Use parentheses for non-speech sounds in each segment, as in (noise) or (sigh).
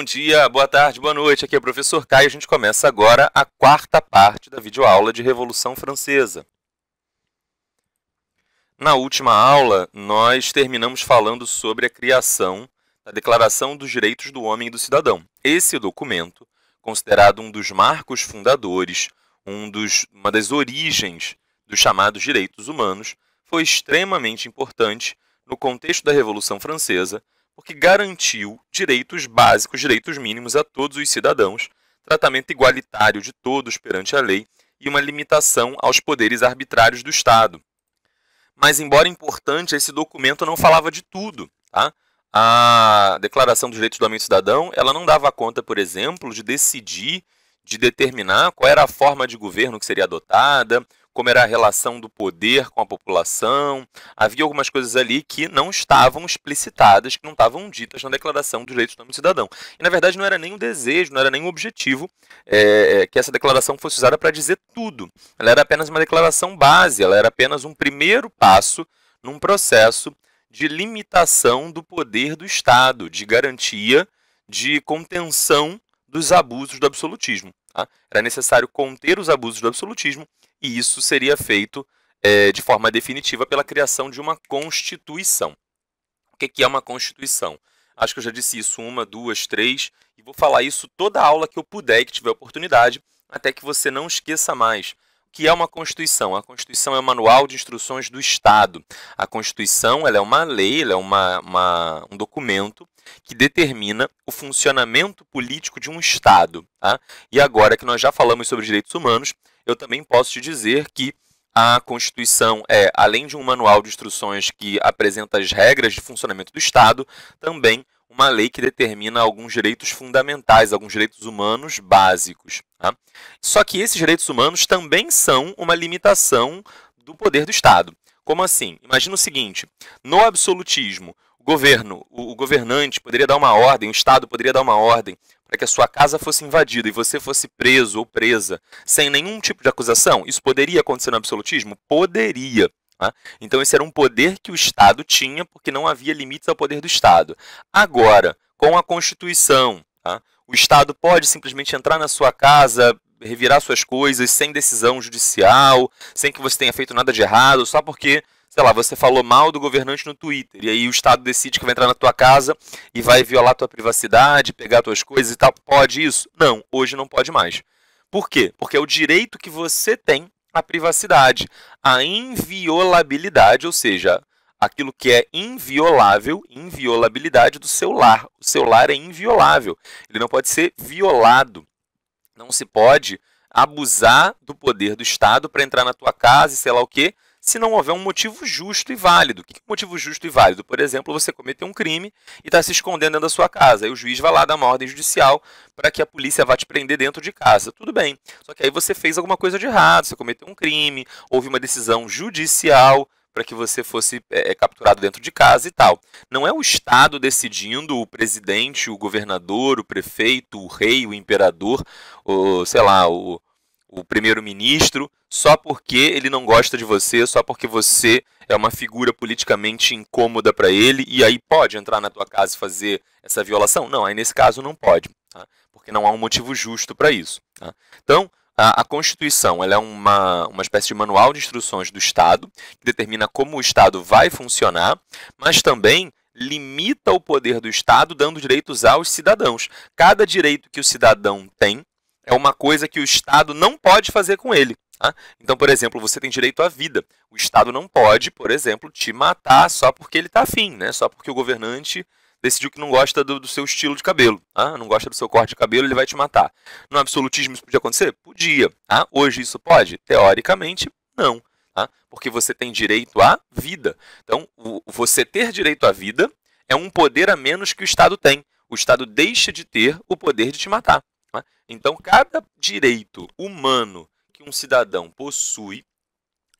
bom dia, boa tarde, boa noite. Aqui é o professor Caio. A gente começa agora a quarta parte da videoaula de Revolução Francesa. Na última aula, nós terminamos falando sobre a criação da Declaração dos Direitos do Homem e do Cidadão. Esse documento, considerado um dos marcos fundadores, um dos, uma das origens dos chamados direitos humanos, foi extremamente importante no contexto da Revolução Francesa porque garantiu direitos básicos, direitos mínimos a todos os cidadãos, tratamento igualitário de todos perante a lei e uma limitação aos poderes arbitrários do Estado. Mas, embora importante, esse documento não falava de tudo. Tá? A Declaração dos Direitos do Homem e Cidadão ela não dava conta, por exemplo, de decidir, de determinar qual era a forma de governo que seria adotada, como era a relação do poder com a população. Havia algumas coisas ali que não estavam explicitadas, que não estavam ditas na Declaração dos Direitos do Homem Cidadão. E, na verdade, não era nem o um desejo, não era nem o um objetivo é, que essa declaração fosse usada para dizer tudo. Ela era apenas uma declaração base, ela era apenas um primeiro passo num processo de limitação do poder do Estado, de garantia, de contenção dos abusos do absolutismo. Tá? Era necessário conter os abusos do absolutismo e isso seria feito é, de forma definitiva pela criação de uma Constituição. O que é uma Constituição? Acho que eu já disse isso uma, duas, três, e vou falar isso toda aula que eu puder e que tiver oportunidade, até que você não esqueça mais. O que é uma Constituição? A Constituição é o manual de instruções do Estado. A Constituição ela é uma lei, ela é uma, uma, um documento que determina o funcionamento político de um Estado. Tá? E agora que nós já falamos sobre direitos humanos, eu também posso te dizer que a Constituição é, além de um manual de instruções que apresenta as regras de funcionamento do Estado, também uma lei que determina alguns direitos fundamentais, alguns direitos humanos básicos. Tá? Só que esses direitos humanos também são uma limitação do poder do Estado. Como assim? Imagina o seguinte: no absolutismo, o governo, o governante poderia dar uma ordem, o Estado poderia dar uma ordem para que a sua casa fosse invadida e você fosse preso ou presa sem nenhum tipo de acusação, isso poderia acontecer no absolutismo? Poderia. Tá? Então, esse era um poder que o Estado tinha, porque não havia limites ao poder do Estado. Agora, com a Constituição, tá? o Estado pode simplesmente entrar na sua casa, revirar suas coisas sem decisão judicial, sem que você tenha feito nada de errado, só porque sei lá, você falou mal do governante no Twitter, e aí o Estado decide que vai entrar na tua casa e vai violar tua privacidade, pegar tuas coisas e tal. Pode isso? Não, hoje não pode mais. Por quê? Porque é o direito que você tem à privacidade, à inviolabilidade, ou seja, aquilo que é inviolável, inviolabilidade do seu lar. O seu lar é inviolável, ele não pode ser violado. Não se pode abusar do poder do Estado para entrar na tua casa e sei lá o quê se não houver um motivo justo e válido. O que é um motivo justo e válido? Por exemplo, você cometeu um crime e está se escondendo dentro da sua casa. Aí o juiz vai lá dar uma ordem judicial para que a polícia vá te prender dentro de casa. Tudo bem. Só que aí você fez alguma coisa de errado, você cometeu um crime, houve uma decisão judicial para que você fosse é, é, capturado dentro de casa e tal. Não é o Estado decidindo, o presidente, o governador, o prefeito, o rei, o imperador, o, sei lá, o, o primeiro-ministro só porque ele não gosta de você, só porque você é uma figura politicamente incômoda para ele e aí pode entrar na tua casa e fazer essa violação? Não, aí nesse caso não pode, tá? porque não há um motivo justo para isso. Tá? Então, a, a Constituição é uma, uma espécie de manual de instruções do Estado, que determina como o Estado vai funcionar, mas também limita o poder do Estado, dando direitos aos cidadãos. Cada direito que o cidadão tem é uma coisa que o Estado não pode fazer com ele. Tá? Então, por exemplo, você tem direito à vida. O Estado não pode, por exemplo, te matar só porque ele está afim, né? só porque o governante decidiu que não gosta do, do seu estilo de cabelo, tá? não gosta do seu corte de cabelo, ele vai te matar. No absolutismo isso podia acontecer? Podia. Tá? Hoje isso pode? Teoricamente, não. Tá? Porque você tem direito à vida. Então, o, você ter direito à vida é um poder a menos que o Estado tem. O Estado deixa de ter o poder de te matar. Né? Então, cada direito humano que um cidadão possui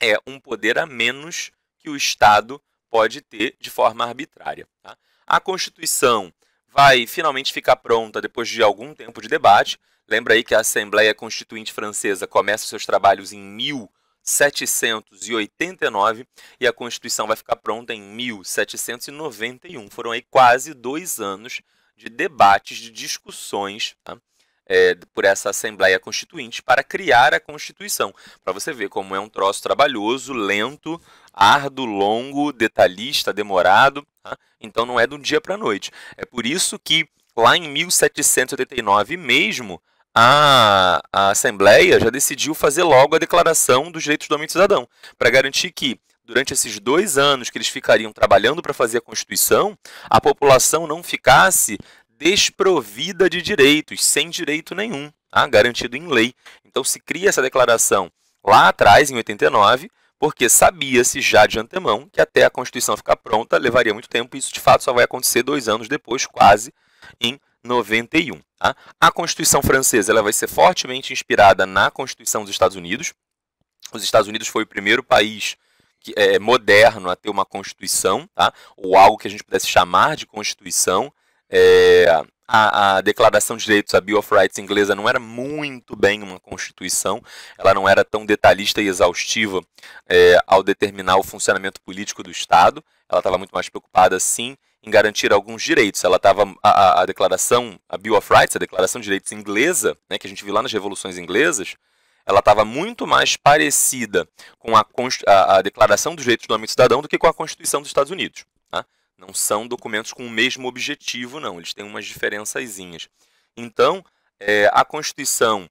é um poder a menos que o Estado pode ter de forma arbitrária. Tá? A Constituição vai finalmente ficar pronta depois de algum tempo de debate. Lembra aí que a Assembleia Constituinte Francesa começa seus trabalhos em 1789 e a Constituição vai ficar pronta em 1791. Foram aí quase dois anos de debates, de discussões. Tá? é, por essa Assembleia Constituinte para criar a Constituição. Para você ver como é um troço trabalhoso, lento, árduo, longo, detalhista, demorado. Tá? Então não é de um dia para a noite. É por isso que lá em 1789 mesmo, a, a Assembleia já decidiu fazer logo a Declaração dos Direitos do Homem e do Cidadão, para garantir que durante esses dois anos que eles ficariam trabalhando para fazer a Constituição, a população não ficasse desprovida de direitos, sem direito nenhum, tá? garantido em lei. Então se cria essa declaração lá atrás, em 89, porque sabia-se já de antemão que até a Constituição ficar pronta levaria muito tempo, e isso de fato só vai acontecer dois anos depois, quase, em 91. Tá? A Constituição francesa ela vai ser fortemente inspirada na Constituição dos Estados Unidos. Os Estados Unidos foi o primeiro país que, é, moderno a ter uma Constituição, tá? ou algo que a gente pudesse chamar de Constituição. É, a, a, Declaração de Direitos, a Bill of Rights inglesa, não era muito bem uma constituição, ela não era tão detalhista e exaustiva é, ao determinar o funcionamento político do Estado, ela estava muito mais preocupada, sim, em garantir alguns direitos. Ela estava a, a, declaração, a Bill of Rights, a declaração de direitos inglesa, né, que a gente viu lá nas revoluções inglesas, ela estava muito mais parecida com a, a, a declaração dos direitos do homem cidadão do que com a Constituição dos Estados Unidos. Tá? Não são documentos com o mesmo objetivo, não. Eles têm umas diferençazinhas. Então, é, a Constituição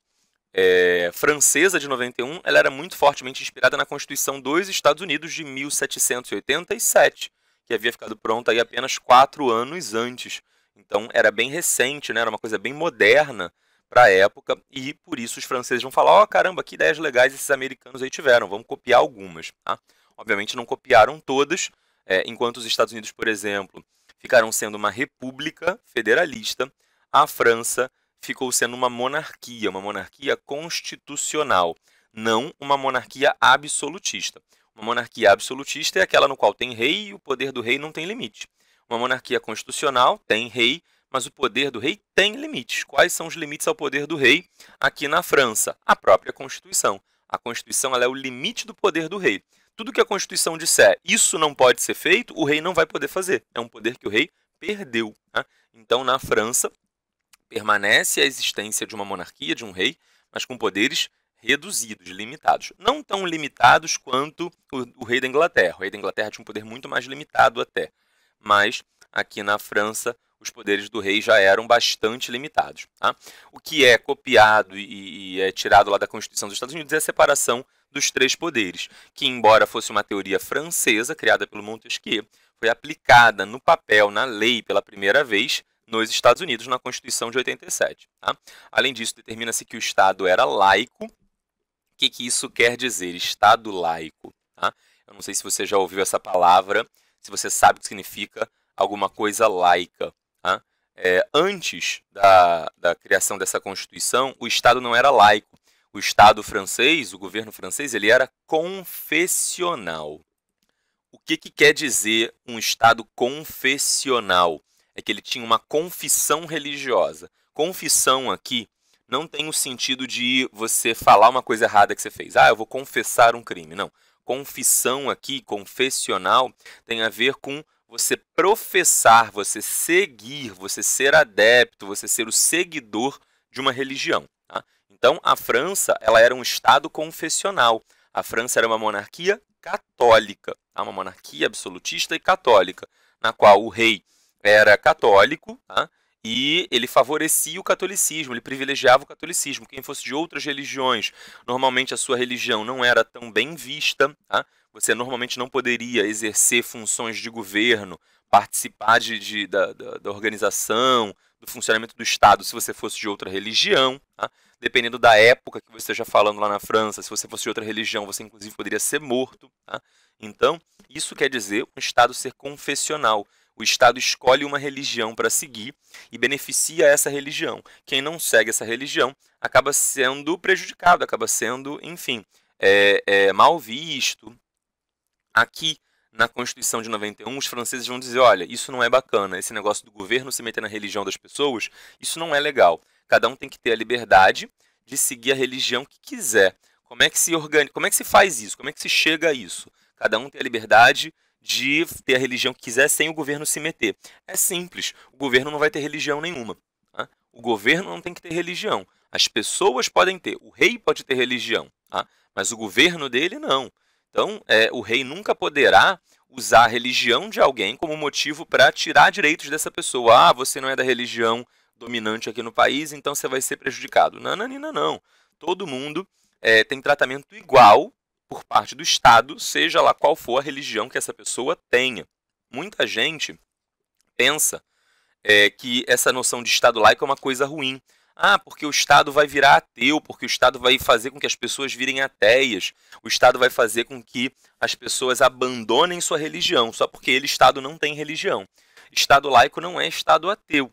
é, francesa de 91 ela era muito fortemente inspirada na Constituição dos Estados Unidos de 1787, que havia ficado pronta aí apenas quatro anos antes. Então, era bem recente, né? era uma coisa bem moderna para a época, e por isso os franceses vão falar: ó, oh, caramba, que ideias legais esses americanos aí tiveram, vamos copiar algumas. Tá? Obviamente, não copiaram todas é, enquanto os Estados Unidos, por exemplo, ficaram sendo uma república federalista, a França ficou sendo uma monarquia, uma monarquia constitucional, não uma monarquia absolutista. Uma monarquia absolutista é aquela no qual tem rei e o poder do rei não tem limite. Uma monarquia constitucional tem rei, mas o poder do rei tem limites. Quais são os limites ao poder do rei aqui na França? A própria Constituição. A Constituição é o limite do poder do rei tudo que a Constituição disser isso não pode ser feito, o rei não vai poder fazer. É um poder que o rei perdeu. Né? Então, na França, permanece a existência de uma monarquia, de um rei, mas com poderes reduzidos, limitados. Não tão limitados quanto o, o rei da Inglaterra. O rei da Inglaterra tinha um poder muito mais limitado até. Mas aqui na França, os poderes do rei já eram bastante limitados. Tá? O que é copiado e, e, é tirado lá da Constituição dos Estados Unidos é a separação dos três poderes, que, embora fosse uma teoria francesa criada pelo Montesquieu, foi aplicada no papel, na lei, pela primeira vez nos Estados Unidos, na Constituição de 87. Tá? Além disso, determina-se que o Estado era laico. O que, que isso quer dizer, Estado laico? Tá? Eu não sei se você já ouviu essa palavra, se você sabe o que significa alguma coisa laica. Tá? É, antes da, da criação dessa Constituição, o Estado não era laico o Estado francês, o governo francês, ele era confessional. O que, que quer dizer um Estado confessional? É que ele tinha uma confissão religiosa. Confissão aqui não tem o sentido de você falar uma coisa errada que você fez. Ah, eu vou confessar um crime. Não. Confissão aqui, confessional, tem a ver com você professar, você seguir, você ser adepto, você ser o seguidor de uma religião. Então, a França ela era um Estado confessional. A França era uma monarquia católica, tá? uma monarquia absolutista e católica, na qual o rei era católico tá? e ele favorecia o catolicismo, ele privilegiava o catolicismo. Quem fosse de outras religiões, normalmente a sua religião não era tão bem vista. Tá? Você normalmente não poderia exercer funções de governo, participar de, de da, da, da, organização, do funcionamento do Estado se você fosse de outra religião. Tá? dependendo da época que você esteja falando lá na França, se você fosse de outra religião, você inclusive poderia ser morto. Tá? Então, isso quer dizer um Estado ser confessional. O Estado escolhe uma religião para seguir e beneficia essa religião. Quem não segue essa religião acaba sendo prejudicado, acaba sendo, enfim, é, é, mal visto. Aqui, na Constituição de 91, os franceses vão dizer: olha, isso não é bacana, esse negócio do governo se meter na religião das pessoas, isso não é legal. Cada um tem que ter a liberdade de seguir a religião que quiser. Como é que se organiza, como é que se faz isso? Como é que se chega a isso? Cada um tem a liberdade de ter a religião que quiser sem o governo se meter. É simples, o governo não vai ter religião nenhuma. Tá? O governo não tem que ter religião. As pessoas podem ter, o rei pode ter religião, tá? mas o governo dele não. Então, é, o rei nunca poderá usar a religião de alguém como motivo para tirar direitos dessa pessoa. Ah, você não é da religião dominante aqui no país, então você vai ser prejudicado. Nananina, não. Todo mundo é, tem tratamento igual por parte do Estado, seja lá qual for a religião que essa pessoa tenha. Muita gente pensa é, que essa noção de Estado laico é uma coisa ruim. Ah, porque o Estado vai virar ateu, porque o Estado vai fazer com que as pessoas virem ateias, o Estado vai fazer com que as pessoas abandonem sua religião, só porque ele, Estado, não tem religião. Estado laico não é Estado ateu.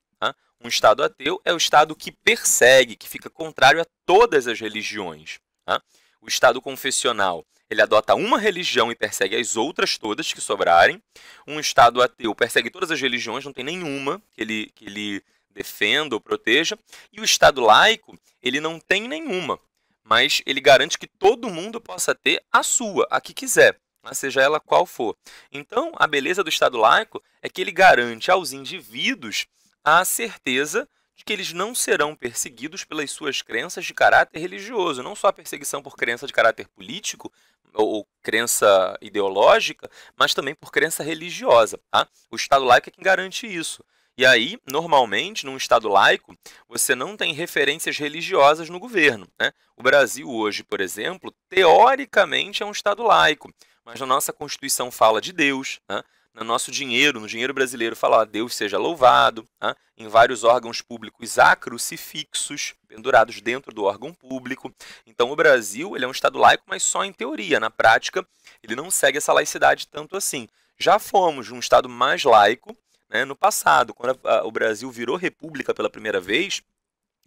Um Estado ateu é o Estado que persegue, que fica contrário a todas as religiões. Tá? O Estado confessional ele adota uma religião e persegue as outras todas que sobrarem. Um Estado ateu persegue todas as religiões, não tem nenhuma que ele, que ele defenda ou proteja. E o Estado laico, ele não tem nenhuma, mas ele garante que todo mundo possa ter a sua, a que quiser, tá? seja ela qual for. Então, a beleza do Estado laico é que ele garante aos indivíduos a certeza de que eles não serão perseguidos pelas suas crenças de caráter religioso, não só a perseguição por crença de caráter político ou, ou crença ideológica, mas também por crença religiosa. Tá? O Estado laico é quem garante isso. E aí, normalmente, num Estado laico, você não tem referências religiosas no governo. Né? O Brasil hoje, por exemplo, teoricamente é um Estado laico, mas na nossa Constituição fala de Deus, né? no nosso dinheiro, no dinheiro brasileiro, falar ó, Deus seja louvado, né? em vários órgãos públicos há crucifixos pendurados dentro do órgão público. Então o Brasil ele é um Estado laico, mas só em teoria, na prática ele não segue essa laicidade tanto assim. Já fomos um Estado mais laico né? no passado, quando a, a, o Brasil virou república pela primeira vez,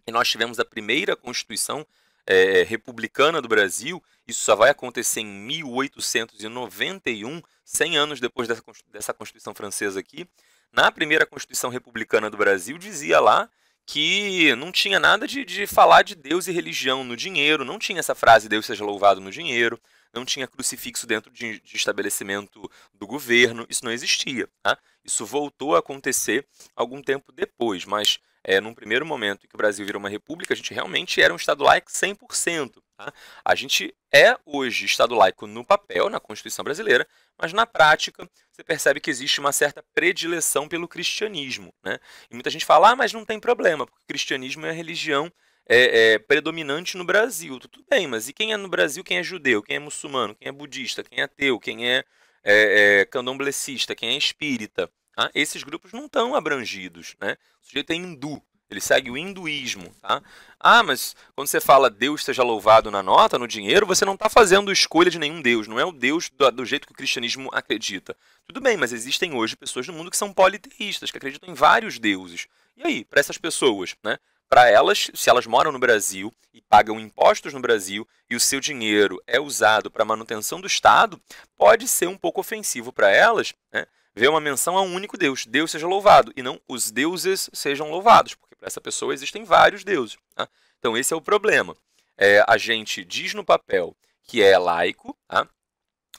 e nós tivemos a primeira Constituição é, republicana do Brasil, isso só vai acontecer em 1891, 100 anos depois dessa Constituição Francesa aqui. Na primeira Constituição Republicana do Brasil, dizia lá que não tinha nada de, de falar de Deus e religião no dinheiro, não tinha essa frase Deus seja louvado no dinheiro, não tinha crucifixo dentro de, de, estabelecimento do governo, isso não existia. Tá? Isso voltou a acontecer algum tempo depois, mas é, num primeiro momento em que o Brasil virou uma república, a gente realmente era um Estado laico 100%. Tá? A gente é hoje Estado laico no papel, na Constituição brasileira, mas na prática você percebe que existe uma certa predileção pelo cristianismo. Né? E muita gente fala, ah, mas não tem problema, porque o cristianismo é a religião é, é, predominante no Brasil. Tudo bem, mas e quem é no Brasil, quem é judeu, quem é muçulmano, quem é budista, quem é ateu, quem é, é, é candomblessista, quem é espírita? Tá? Esses grupos não estão abrangidos. Né? O sujeito é hindu, ele segue o hinduísmo. Tá? Ah, mas quando você fala Deus seja louvado na nota, no dinheiro, você não está fazendo escolha de nenhum Deus. Não é o Deus do, do, jeito que o cristianismo acredita. Tudo bem, mas existem hoje pessoas no mundo que são politeístas, que acreditam em vários deuses. E aí, para essas pessoas, né? Para elas, se elas moram no Brasil e pagam impostos no Brasil e o seu dinheiro é usado para manutenção do Estado, pode ser um pouco ofensivo para elas, né? vê uma menção a um único Deus, Deus seja louvado, e não os deuses sejam louvados, porque para essa pessoa existem vários deuses. Tá? Então, esse é o problema. É, a gente diz no papel que é laico, tá?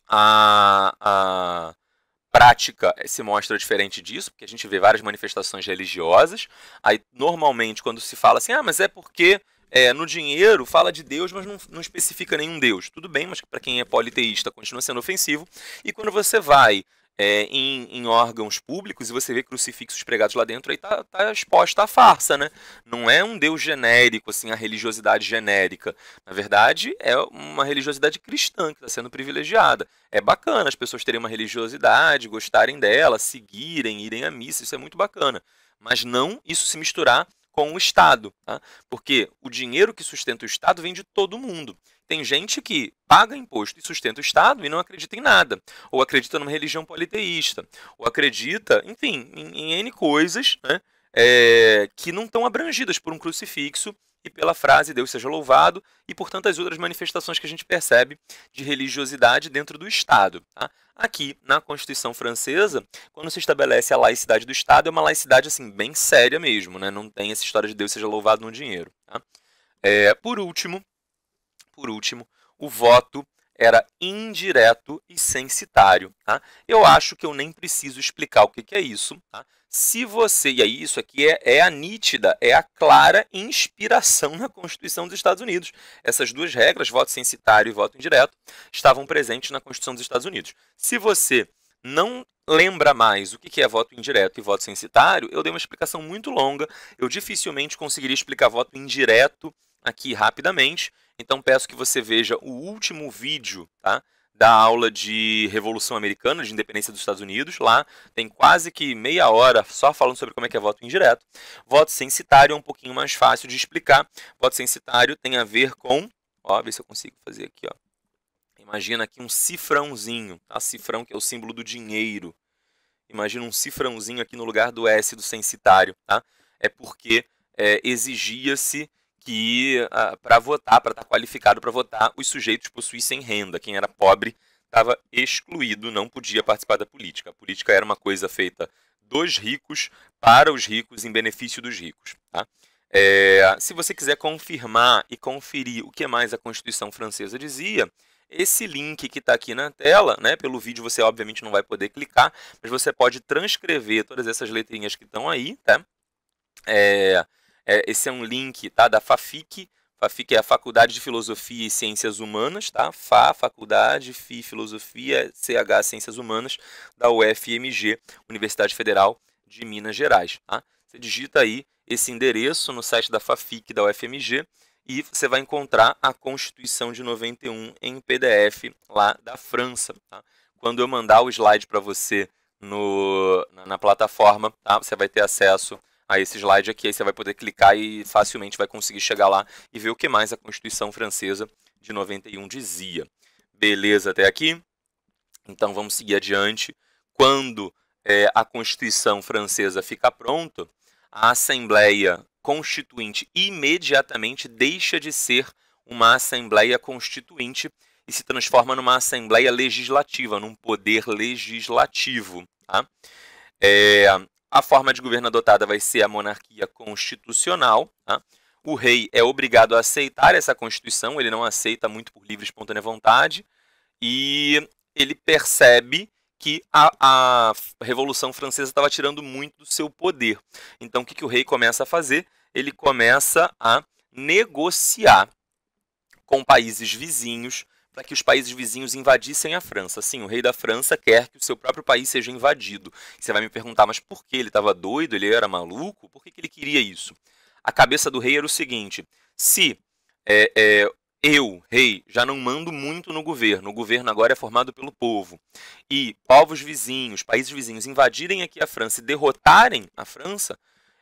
a, a prática se mostra diferente disso, porque a gente vê várias manifestações religiosas. Aí, normalmente, quando se fala assim, ah, mas é porque é, no dinheiro fala de Deus, mas não, não especifica nenhum Deus. Tudo bem, mas para quem é politeísta continua sendo ofensivo. E quando você vai é, em, em, órgãos públicos e você vê crucifixos pregados lá dentro, aí tá, tá exposta a farsa, né? Não é um Deus genérico, assim, a religiosidade genérica. Na verdade, é uma religiosidade cristã que está sendo privilegiada. É bacana as pessoas terem uma religiosidade, gostarem dela, seguirem, irem à missa, isso é muito bacana. Mas não isso se misturar com o Estado, tá? porque o dinheiro que sustenta o Estado vem de todo mundo. Tem gente que paga imposto e sustenta o Estado e não acredita em nada, ou acredita numa religião politeísta, ou acredita, enfim, em, em N coisas né, é, que não estão abrangidas por um crucifixo e pela frase Deus seja louvado e por tantas outras manifestações que a gente percebe de religiosidade dentro do Estado. Tá? Aqui, na Constituição Francesa, quando se estabelece a laicidade do Estado, é uma laicidade assim bem séria mesmo, né? não tem essa história de Deus seja louvado no dinheiro. Tá? É, por último, por último, o voto era indireto e censitário. Tá? Eu acho que eu nem preciso explicar o que, que é isso. Tá? Se você, e aí isso aqui é, é, a nítida, é a clara inspiração (laughs) na Constituição dos Estados Unidos. Essas duas regras, voto censitário e voto indireto, estavam presentes na Constituição dos Estados Unidos. Se você não lembra mais o que é voto indireto e voto censitário, eu dei uma explicação muito longa. Eu dificilmente conseguiria explicar voto indireto aqui rapidamente. Então peço que você veja o último vídeo tá, da aula de Revolução Americana, de Independência dos Estados Unidos. Lá tem quase que meia hora só falando sobre como é que é voto indireto. Voto censitário é um pouquinho mais fácil de explicar. Voto censitário tem a ver com. Ó, ver se eu consigo fazer aqui, ó. Imagina aqui um cifrãozinho, tá? Cifrão que é o símbolo do dinheiro. Imagina um cifrãozinho aqui no lugar do S do censitário, tá? É porque é, exigia-se que ah, para votar, para estar tá qualificado para votar, os sujeitos possuíssem renda. Quem era pobre estava excluído, não podia participar da política. A política era uma coisa feita dos ricos para os ricos, em benefício dos ricos. Tá? É, se você quiser confirmar e conferir o que mais a Constituição Francesa dizia, esse link que está aqui na tela, né? Pelo vídeo você obviamente não vai poder clicar, mas você pode transcrever todas essas letrinhas que estão aí, tá? É, é, esse é um link tá, da FAFIC. FAFIC é a Faculdade de Filosofia e Ciências Humanas, tá? FA, Faculdade, FI, Filosofia, CH, Ciências Humanas, da UFMG, Universidade Federal de Minas Gerais. Tá? Você digita aí esse endereço no site da FAFIC, da UFMG, e você vai encontrar a Constituição de 91 em PDF lá da França. Tá? Quando eu mandar o slide para você no, na, na plataforma, tá? você vai ter acesso a esse slide aqui, aí você vai poder clicar e facilmente vai conseguir chegar lá e ver o que mais a Constituição Francesa de 91 dizia. Beleza até aqui? Então vamos seguir adiante. Quando é, a Constituição Francesa fica pronta, a Assembleia Constituinte imediatamente deixa de ser uma Assembleia Constituinte e se transforma numa Assembleia Legislativa, num poder legislativo. Tá? É, a forma de governo adotada vai ser a monarquia constitucional. Tá? O rei é obrigado a aceitar essa constituição, ele não aceita muito por livre e espontânea vontade, e ele percebe que a, a Revolução Francesa estava tirando muito do seu poder. Então, o que, que o rei começa a fazer? Ele começa a negociar com países vizinhos para que os países vizinhos invadissem a França. Sim, o rei da França quer que o seu próprio país seja invadido. Você vai me perguntar, mas por que ele estava doido? Ele era maluco? Por que, que ele queria isso? A cabeça do rei era o seguinte: se é, é, eu, rei, já não mando muito no governo. O governo agora é formado pelo povo. E povos vizinhos, países vizinhos invadirem aqui a França e derrotarem a França,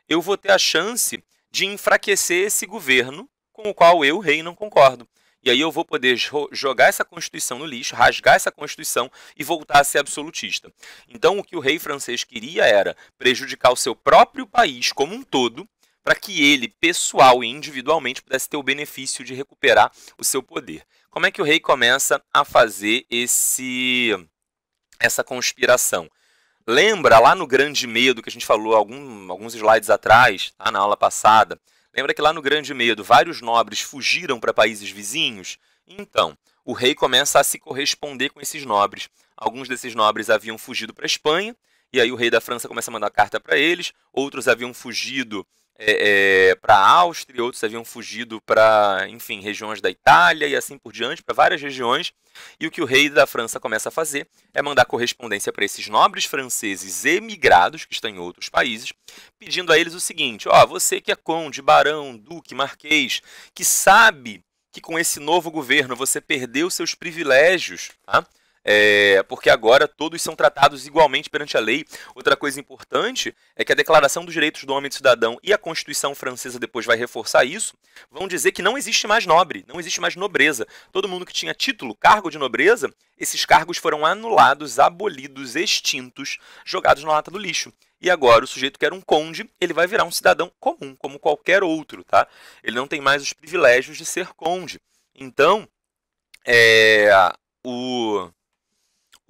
eu vou ter a chance de enfraquecer esse governo com o qual eu, rei, não concordo. E aí eu vou poder jogar essa Constituição no lixo, rasgar essa Constituição e voltar a ser absolutista. Então o que o rei francês queria era prejudicar o seu próprio país como um todo, para que ele, pessoal e individualmente, pudesse ter o benefício de recuperar o seu poder. Como é que o rei começa a fazer esse essa conspiração? Lembra lá no Grande Medo que a gente falou algum, alguns slides atrás, tá, na aula passada, Lembra que lá no Grande Medo vários nobres fugiram para países vizinhos? Então, o rei começa a se corresponder com esses nobres. Alguns desses nobres haviam fugido para a Espanha, e aí o rei da França começa a mandar carta para eles, outros haviam fugido é, é, para a Áustria, outros haviam fugido para, enfim, regiões da Itália e assim por diante, para várias regiões. E o que o rei da França começa a fazer é mandar correspondência para esses nobres franceses emigrados, que estão em outros países, pedindo a eles o seguinte: ó, você que é conde, barão, duque, marquês, que sabe que com esse novo governo você perdeu seus privilégios, tá? é, porque agora todos são tratados igualmente perante a lei. Outra coisa importante é que a Declaração dos Direitos do Homem e do Cidadão e a Constituição Francesa depois vai reforçar isso, vão dizer que não existe mais nobre, não existe mais nobreza. Todo mundo que tinha título, cargo de nobreza, esses cargos foram anulados, abolidos, extintos, jogados na lata do lixo. E agora o sujeito que era um conde, ele vai virar um cidadão comum, como qualquer outro, tá? Ele não tem mais os privilégios de ser conde. Então, é, o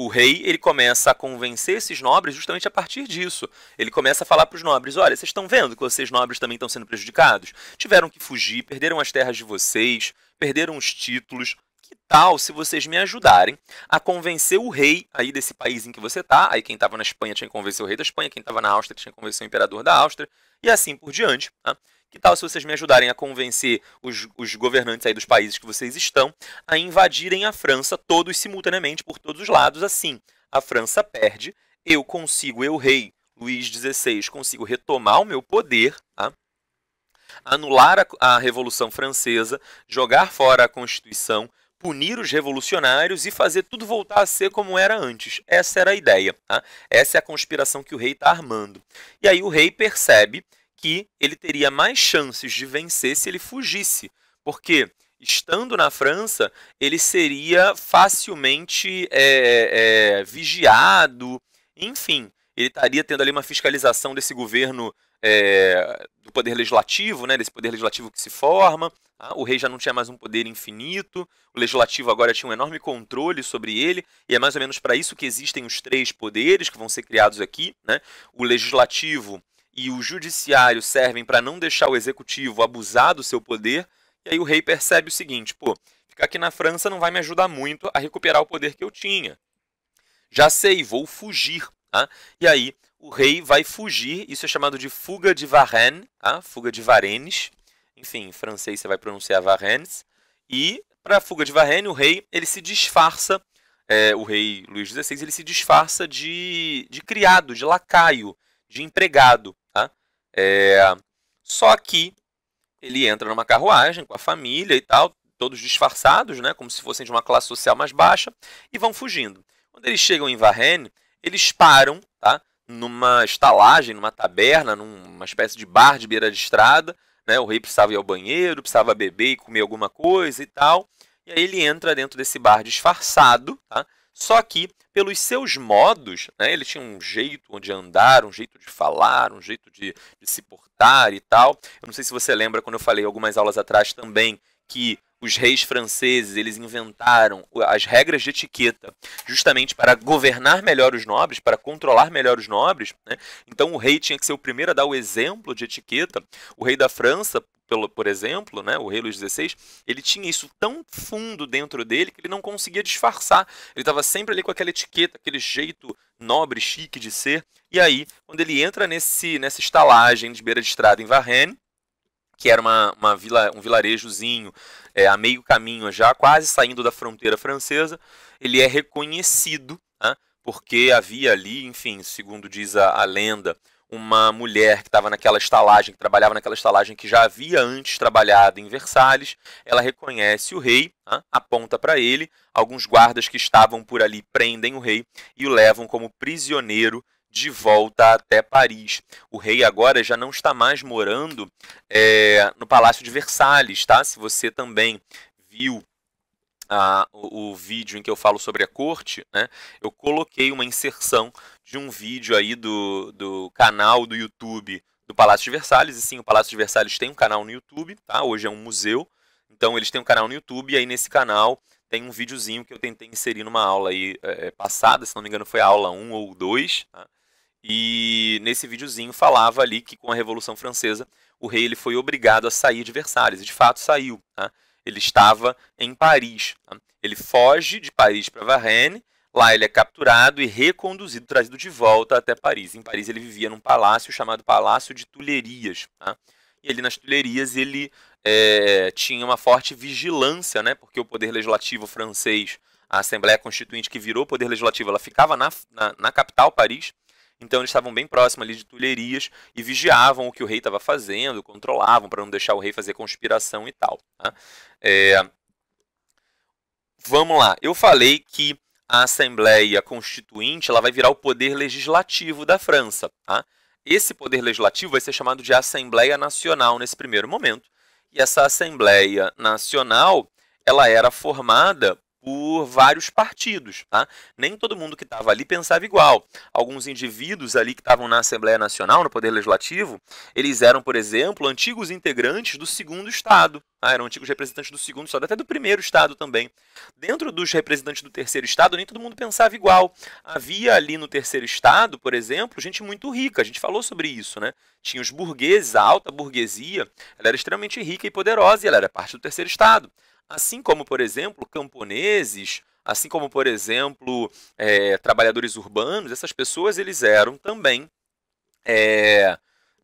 o rei ele começa a convencer esses nobres justamente a partir disso. Ele começa a falar para os nobres: olha, vocês estão vendo que vocês nobres também estão sendo prejudicados? Tiveram que fugir, perderam as terras de vocês, perderam os títulos. Que tal se vocês me ajudarem a convencer o rei aí desse país em que você está? Aí quem estava na Espanha tinha que convencer o rei da Espanha, quem estava na Áustria tinha que convencer o imperador da Áustria, e assim por diante. Tá? Que tal se vocês me ajudarem a convencer os, os governantes aí dos países que vocês estão a invadirem a França todos simultaneamente por todos os lados? Assim, a França perde, eu consigo, eu rei Luís XVI, consigo retomar o meu poder, tá? anular a, a Revolução Francesa, jogar fora a Constituição, punir os revolucionários e fazer tudo voltar a ser como era antes. Essa era a ideia. Tá? Essa é a conspiração que o rei está armando. E aí o rei percebe que ele teria mais chances de vencer se ele fugisse, porque estando na França ele seria facilmente é, é, vigiado, enfim, ele estaria tendo ali uma fiscalização desse governo é, do poder legislativo, né, desse poder legislativo que se forma. Tá? O rei já não tinha mais um poder infinito, o legislativo agora tinha um enorme controle sobre ele, e é mais ou menos para isso que existem os três poderes que vão ser criados aqui: né? o legislativo, e o judiciário servem para não deixar o executivo abusar do seu poder, e aí o rei percebe o seguinte: pô, ficar aqui na França não vai me ajudar muito a recuperar o poder que eu tinha. Já sei, vou fugir. Tá? E aí o rei vai fugir, isso é chamado de fuga de Varennes, tá? fuga de Varennes. Enfim, em francês você vai pronunciar Varennes. E para a fuga de Varennes, o rei ele se disfarça, é, o rei Luís XVI, ele se disfarça de, de criado, de lacaio, de empregado. É, só que ele entra numa carruagem com a família e tal, todos disfarçados, né, como se fossem de uma classe social mais baixa, e vão fugindo. Quando eles chegam em Varenne, eles param, tá, numa estalagem, numa taberna, numa espécie de bar de beira de estrada, né, o rei precisava ir ao banheiro, precisava beber e comer alguma coisa e tal. E aí ele entra dentro desse bar disfarçado, tá? Só que, pelos seus modos, né, ele tinha um jeito de andar, um jeito de falar, um jeito de, de se portar e tal. Eu não sei se você lembra quando eu falei algumas aulas atrás também que os reis franceses eles inventaram as regras de etiqueta justamente para governar melhor os nobres, para controlar melhor os nobres. Né? Então o rei tinha que ser o primeiro a dar o exemplo de etiqueta. O rei da França, pelo, por exemplo, né, o rei Luiz XVI, ele tinha isso tão fundo dentro dele que ele não conseguia disfarçar. Ele estava sempre ali com aquela etiqueta, aquele jeito nobre, chique de ser. E aí, quando ele entra nesse, nessa estalagem de beira de estrada em Varennes, que era uma, uma vila, um vilarejozinho é, a meio caminho já, quase saindo da fronteira francesa, ele é reconhecido, né, porque havia ali, enfim, segundo diz a, a lenda, uma mulher que estava naquela estalagem, que trabalhava naquela estalagem que já havia antes trabalhado em Versalhes. Ela reconhece o rei, tá? aponta para ele. Alguns guardas que estavam por ali prendem o rei e o levam como prisioneiro de volta até Paris. O rei agora já não está mais morando é, no Palácio de Versalhes, tá? Se você também viu ah, o, o, vídeo em que eu falo sobre a corte, né, eu coloquei uma inserção de um vídeo aí do, do canal do YouTube do Palácio de Versalhes. E sim, o Palácio de Versalhes tem um canal no YouTube, tá? Hoje é um museu. Então eles têm um canal no YouTube e aí nesse canal tem um videozinho que eu tentei inserir numa aula aí é, passada, se não me engano foi a aula 1 ou 2, tá? E nesse videozinho falava ali que com a Revolução Francesa o rei ele foi obrigado a sair de Versalhes, e de fato saiu, tá? Ele estava em Paris, tá? Ele foge de Paris para Varennes Lá ele é capturado e reconduzido, trazido de volta até Paris. Em Paris ele vivia num palácio chamado Palácio de Tulherias. Tá? E ali nas Tulherias ele é, tinha uma forte vigilância, né? porque o poder legislativo francês, a Assembleia Constituinte que virou poder legislativo, ela ficava na, na, na capital, Paris. Então eles estavam bem próximos ali de Tulherias e vigiavam o que o rei estava fazendo, controlavam para não deixar o rei fazer conspiração e tal. Tá? É... Vamos lá, eu falei que a Assembleia Constituinte ela vai virar o poder legislativo da França. Tá? Esse poder legislativo vai ser chamado de Assembleia Nacional nesse primeiro momento. E essa Assembleia Nacional ela era formada por vários partidos. Tá? Nem todo mundo que estava ali pensava igual. Alguns indivíduos ali que estavam na Assembleia Nacional, no Poder Legislativo, eles eram, por exemplo, antigos integrantes do segundo Estado. Tá? Eram antigos representantes do segundo Estado, até do primeiro Estado também. Dentro dos representantes do terceiro Estado, nem todo mundo pensava igual. Havia ali no terceiro Estado, por exemplo, gente muito rica. A gente falou sobre isso, né? Tinha os burgueses, a alta burguesia, ela era extremamente rica e poderosa e ela era parte do terceiro Estado. Assim como, por exemplo, camponeses, assim como, por exemplo, é, trabalhadores urbanos, essas pessoas eles eram também é,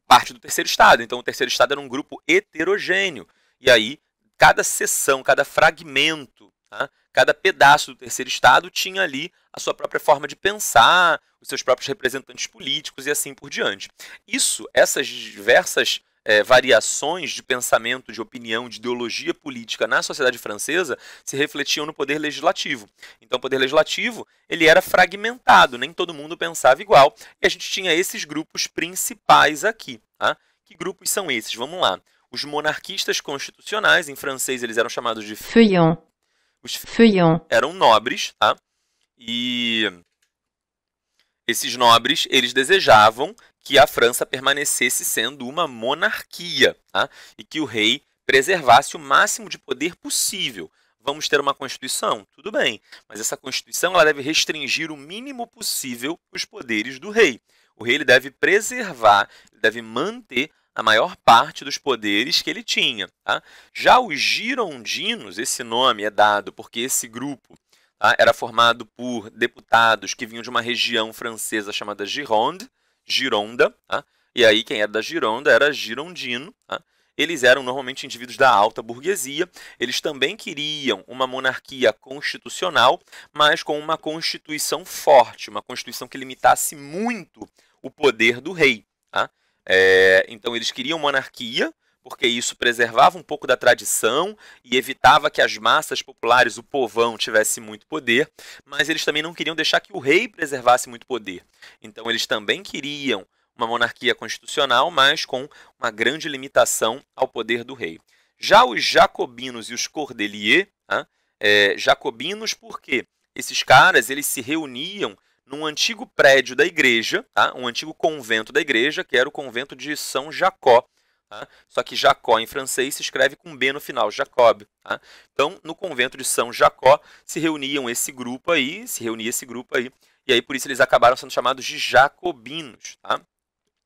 parte do terceiro estado. Então, o terceiro estado era um grupo heterogêneo. E aí, cada seção, cada fragmento, tá? cada pedaço do terceiro estado tinha ali a sua própria forma de pensar, os seus próprios representantes políticos e assim por diante. Isso, essas diversas é, variações de pensamento, de opinião, de ideologia política na sociedade francesa se refletiam no poder legislativo. Então, o poder legislativo ele era fragmentado, nem todo mundo pensava igual. E a gente tinha esses grupos principais aqui. Tá? Que grupos são esses? Vamos lá. Os monarquistas constitucionais, em francês eles eram chamados de feuillants. Os feuillants eram nobres, tá? E esses nobres, eles desejavam que a França permanecesse sendo uma monarquia tá? e que o rei preservasse o máximo de poder possível. Vamos ter uma constituição? Tudo bem, mas essa constituição ela deve restringir o mínimo possível os poderes do rei. O rei ele deve preservar, deve manter a maior parte dos poderes que ele tinha. Tá? Já os girondinos, esse nome é dado porque esse grupo tá, era formado por deputados que vinham de uma região francesa chamada Gironde, Gironda, tá? e aí quem era da Gironda era girondino. Tá? Eles eram normalmente indivíduos da alta burguesia, eles também queriam uma monarquia constitucional, mas com uma constituição forte, uma constituição que limitasse muito o poder do rei. Tá? É, então eles queriam monarquia, porque isso preservava um pouco da tradição e evitava que as massas populares, o povão, tivesse muito poder, mas eles também não queriam deixar que o rei preservasse muito poder. Então eles também queriam uma monarquia constitucional, mas com uma grande limitação ao poder do rei. Já os jacobinos e os cordeliers, tá? é, jacobinos porque esses caras eles se reuniam num antigo prédio da igreja, tá? um antigo convento da igreja, que era o convento de São Jacó, Tá? Só que Jacó em francês se escreve com B no final, Jacob. Tá? Então, no convento de São Jacó se reuniam esse grupo aí, se reunia esse grupo aí, e aí por isso eles acabaram sendo chamados de jacobinos. Tá?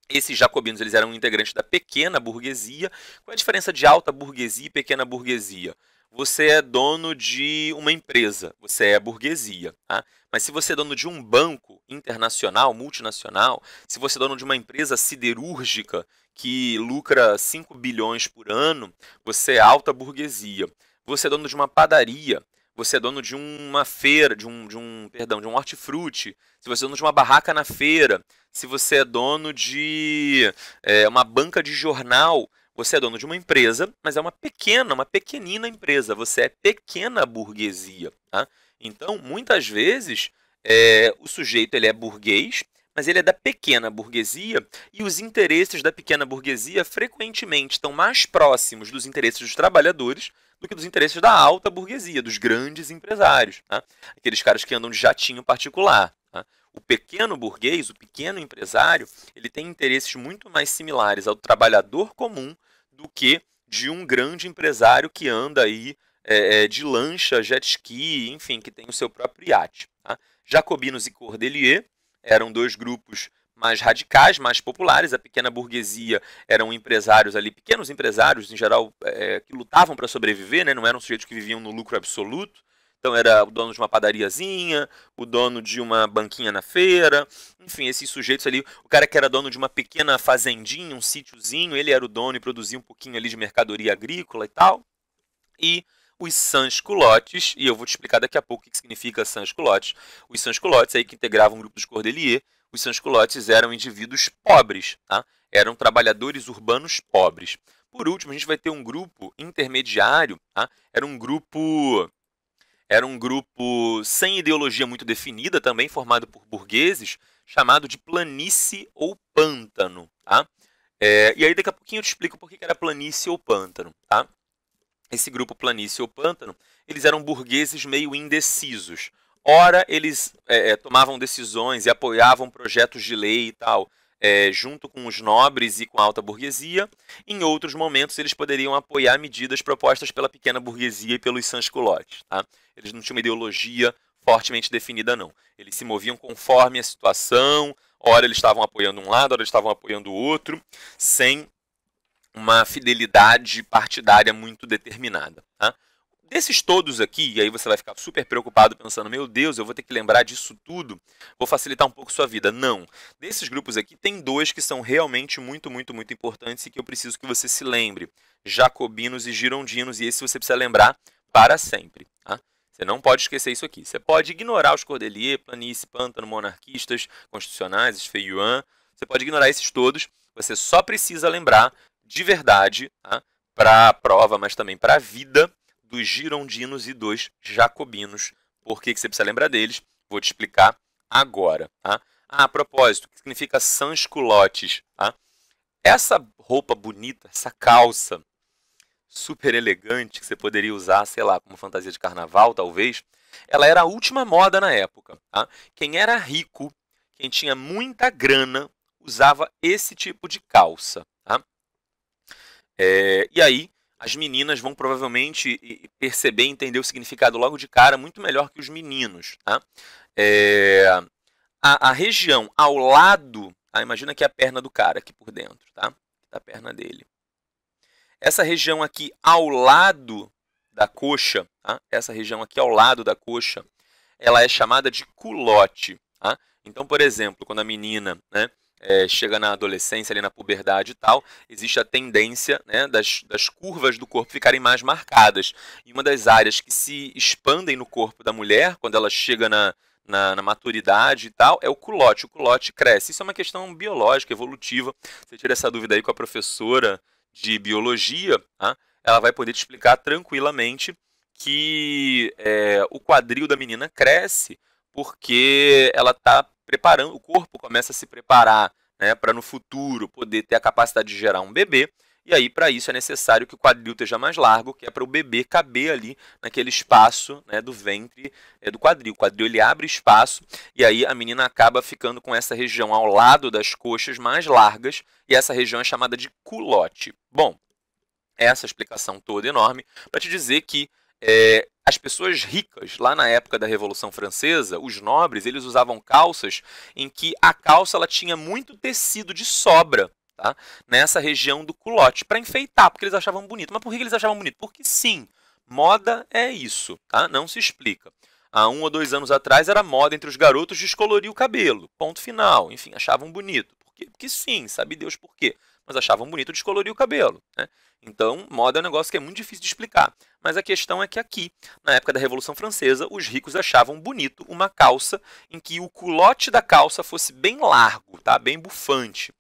Esses jacobinos eles eram integrantes da pequena burguesia. Qual é a diferença de alta burguesia e pequena burguesia? você é dono de uma empresa, você é burguesia. Tá? Mas se você é dono de um banco internacional, multinacional, se você é dono de uma empresa siderúrgica que lucra 5 bilhões por ano, você é alta burguesia. Você é dono de uma padaria, você é dono de uma feira, de um, de um perdão, de um hortifruti, se você é dono de uma barraca na feira, se você é dono de é, uma banca de jornal, você é dono de uma empresa, mas é uma pequena, uma pequenina empresa. Você é pequena burguesia. Tá? Então, muitas vezes, é, o sujeito ele é burguês, mas ele é da pequena burguesia e os interesses da pequena burguesia frequentemente estão mais próximos dos interesses dos trabalhadores do que dos interesses da alta burguesia, dos grandes empresários, tá? aqueles caras que andam de jatinho particular. Tá? O pequeno burguês, o pequeno empresário, ele tem interesses muito mais similares ao trabalhador comum do que de um grande empresário que anda aí é, é, de lancha, jet ski, enfim, que tem o seu próprio iate. Tá? Jacobinos e Cordelier eram dois grupos mais radicais, mais populares. A pequena burguesia eram empresários ali, pequenos empresários em geral, é, que lutavam para sobreviver, né? não eram sujeitos que viviam no lucro absoluto. Então era o dono de uma padariazinha, o dono de uma banquinha na feira, enfim, esses sujeitos ali, o cara que era dono de uma pequena fazendinha, um sítiozinho, ele era o dono e produzia um pouquinho ali de mercadoria agrícola e tal. E os sans e eu vou te explicar daqui a pouco o que significa sans Os sans aí que integravam o grupo dos Cordeliers, os sans eram indivíduos pobres, tá? eram trabalhadores urbanos pobres. Por último, a gente vai ter um grupo intermediário, tá? era um grupo era um grupo sem ideologia muito definida, também formado por burgueses, chamado de planície ou pântano. Tá? É, e aí daqui a pouquinho eu te explico por que era planície ou pântano. Tá? Esse grupo planície ou pântano, eles eram burgueses meio indecisos. Ora, eles é, é tomavam decisões e apoiavam projetos de lei e tal é, junto com os nobres e com a alta burguesia. Em outros momentos, eles poderiam apoiar medidas propostas pela pequena burguesia e pelos sans-culottes. Tá? Eles não tinham uma ideologia fortemente definida, não. Eles se moviam conforme a situação, ora eles estavam apoiando um lado, ora eles estavam apoiando o outro, sem uma fidelidade partidária muito determinada. Tá? Desses todos aqui, e aí você vai ficar super preocupado pensando, meu Deus, eu vou ter que lembrar disso tudo, vou facilitar um pouco sua vida. Não. Desses grupos aqui, tem dois que são realmente muito, muito, muito importantes e que eu preciso que você se lembre: jacobinos e girondinos, e esse você precisa lembrar para sempre. Tá? Você não pode esquecer isso aqui. Você pode ignorar os Cordelier, Planície, Pântano, Monarquistas, Constitucionais, Feiuan. Você pode ignorar esses todos. Você só precisa lembrar de verdade, tá? para a prova, mas também para a vida, dos girondinos e dos jacobinos. Por que, que você precisa lembrar deles? Vou te explicar agora. Tá? Ah, a propósito, o que significa sansculottes? Tá? Essa roupa bonita, essa calça super elegante que você poderia usar, sei lá, como fantasia de carnaval, talvez, ela era a última moda na época. Tá? Quem era rico, quem tinha muita grana, usava esse tipo de calça. Tá? É, e aí, as meninas vão provavelmente perceber, entender o significado logo de cara muito melhor que os meninos. Tá? É, a, a, região ao lado, tá? imagina que é a perna do cara aqui por dentro, tá? Da perna dele. Essa região aqui ao lado da coxa, tá? essa região aqui ao lado da coxa, ela é chamada de culote. Tá? Então, por exemplo, quando a menina né, é, chega na adolescência, ali na puberdade e tal, existe a tendência né, das, das curvas do corpo ficarem mais marcadas. E uma das áreas que se expandem no corpo da mulher, quando ela chega na, na, na, maturidade e tal, é o culote. O culote cresce. Isso é uma questão biológica, evolutiva. Você tira essa dúvida aí com a professora de biologia, tá? ela vai poder te explicar tranquilamente que é, o quadril da menina cresce porque ela está preparando, o corpo começa a se preparar né, para no futuro poder ter a capacidade de gerar um bebê. E aí, para isso, é necessário que o quadril esteja mais largo, que é para o bebê caber ali naquele espaço né, do ventre é, do quadril. O quadril ele abre espaço e aí a menina acaba ficando com essa região ao lado das coxas mais largas e essa região é chamada de culote. Bom, essa explicação toda enorme para te dizer que é, as pessoas ricas, lá na época da Revolução Francesa, os nobres, eles usavam calças em que a calça ela tinha muito tecido de sobra. Tá? Nessa região do culote, para enfeitar, porque eles achavam bonito. Mas por que eles achavam bonito? Porque sim, moda é isso, tá? não se explica. Há um ou dois anos atrás era moda entre os garotos descolorir o cabelo, ponto final. Enfim, achavam bonito. Por quê? Porque sim, sabe Deus por quê mas achavam bonito descolorir o cabelo. Né? Então, moda é um negócio que é muito difícil de explicar. Mas a questão é que aqui, na época da Revolução Francesa, os ricos achavam bonito uma calça em que o culote da calça fosse bem largo, tá? bem bufante.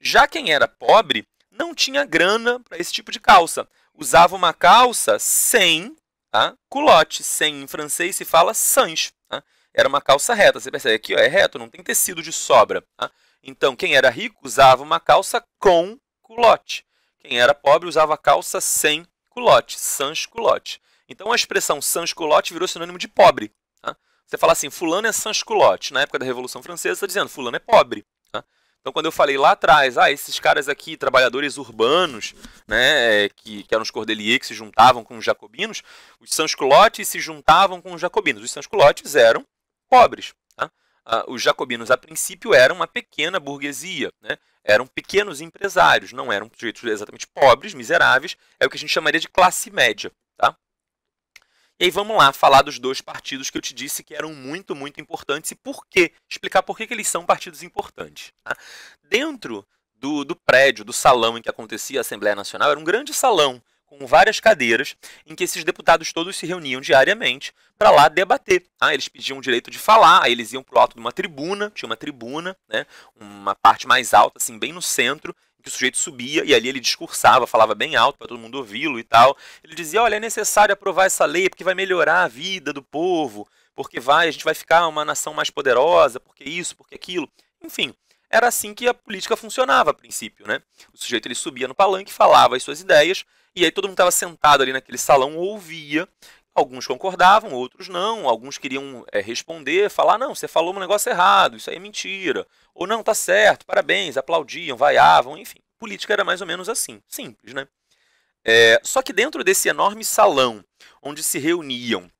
Já quem era pobre não tinha grana para esse tipo de calça. Usava uma calça sem tá? culote. Sem em francês se fala sans. Tá? Era uma calça reta. Você percebe aqui ó, é reto, não tem tecido de sobra. Tá? Então, quem era rico usava uma calça com culote. Quem era pobre usava calça sem culote, sans culote. Então, a expressão sans culote virou sinônimo de pobre. Tá? Você fala assim, fulano é sans culote. Na época da Revolução Francesa, está dizendo fulano é pobre. Tá? Então, quando eu falei lá atrás, ah, esses caras aqui, trabalhadores urbanos, né, é, que, que eram os cordeliers que se juntavam com os jacobinos, os sans-culottes se juntavam com os jacobinos. Os sans-culottes eram pobres ah, os jacobinos, a princípio, eram uma pequena burguesia, né? eram pequenos empresários, não eram sujeitos exatamente pobres, miseráveis, é o que a gente chamaria de classe média. Tá? E aí vamos lá falar dos dois partidos que eu te disse que eram muito, muito importantes e por quê? Explicar por que, que eles são partidos importantes. Tá? Dentro do, do prédio, do salão em que acontecia a Assembleia Nacional, era um grande salão com várias cadeiras, em que esses deputados todos se reuniam diariamente para lá debater. Ah, eles pediam o direito de falar, aí eles iam para o alto de uma tribuna, tinha uma tribuna, né, uma parte mais alta, assim, bem no centro, que o sujeito subia e ali ele discursava, falava bem alto para todo mundo ouvi-lo e tal. Ele dizia: olha, é necessário aprovar essa lei porque vai melhorar a vida do povo, porque vai, a gente vai ficar uma nação mais poderosa, porque isso, porque aquilo. Enfim, era assim que a política funcionava a princípio, né? O sujeito ele subia no palanque, falava as suas ideias e aí todo mundo estava sentado ali naquele salão, ouvia. Alguns concordavam, outros não. Alguns queriam é, responder, falar: não, você falou um negócio errado, isso aí é mentira. Ou não, tá certo, parabéns, aplaudiam, vaiavam, enfim. Política era mais ou menos assim, simples, né? É, só que dentro desse enorme salão onde se reuniam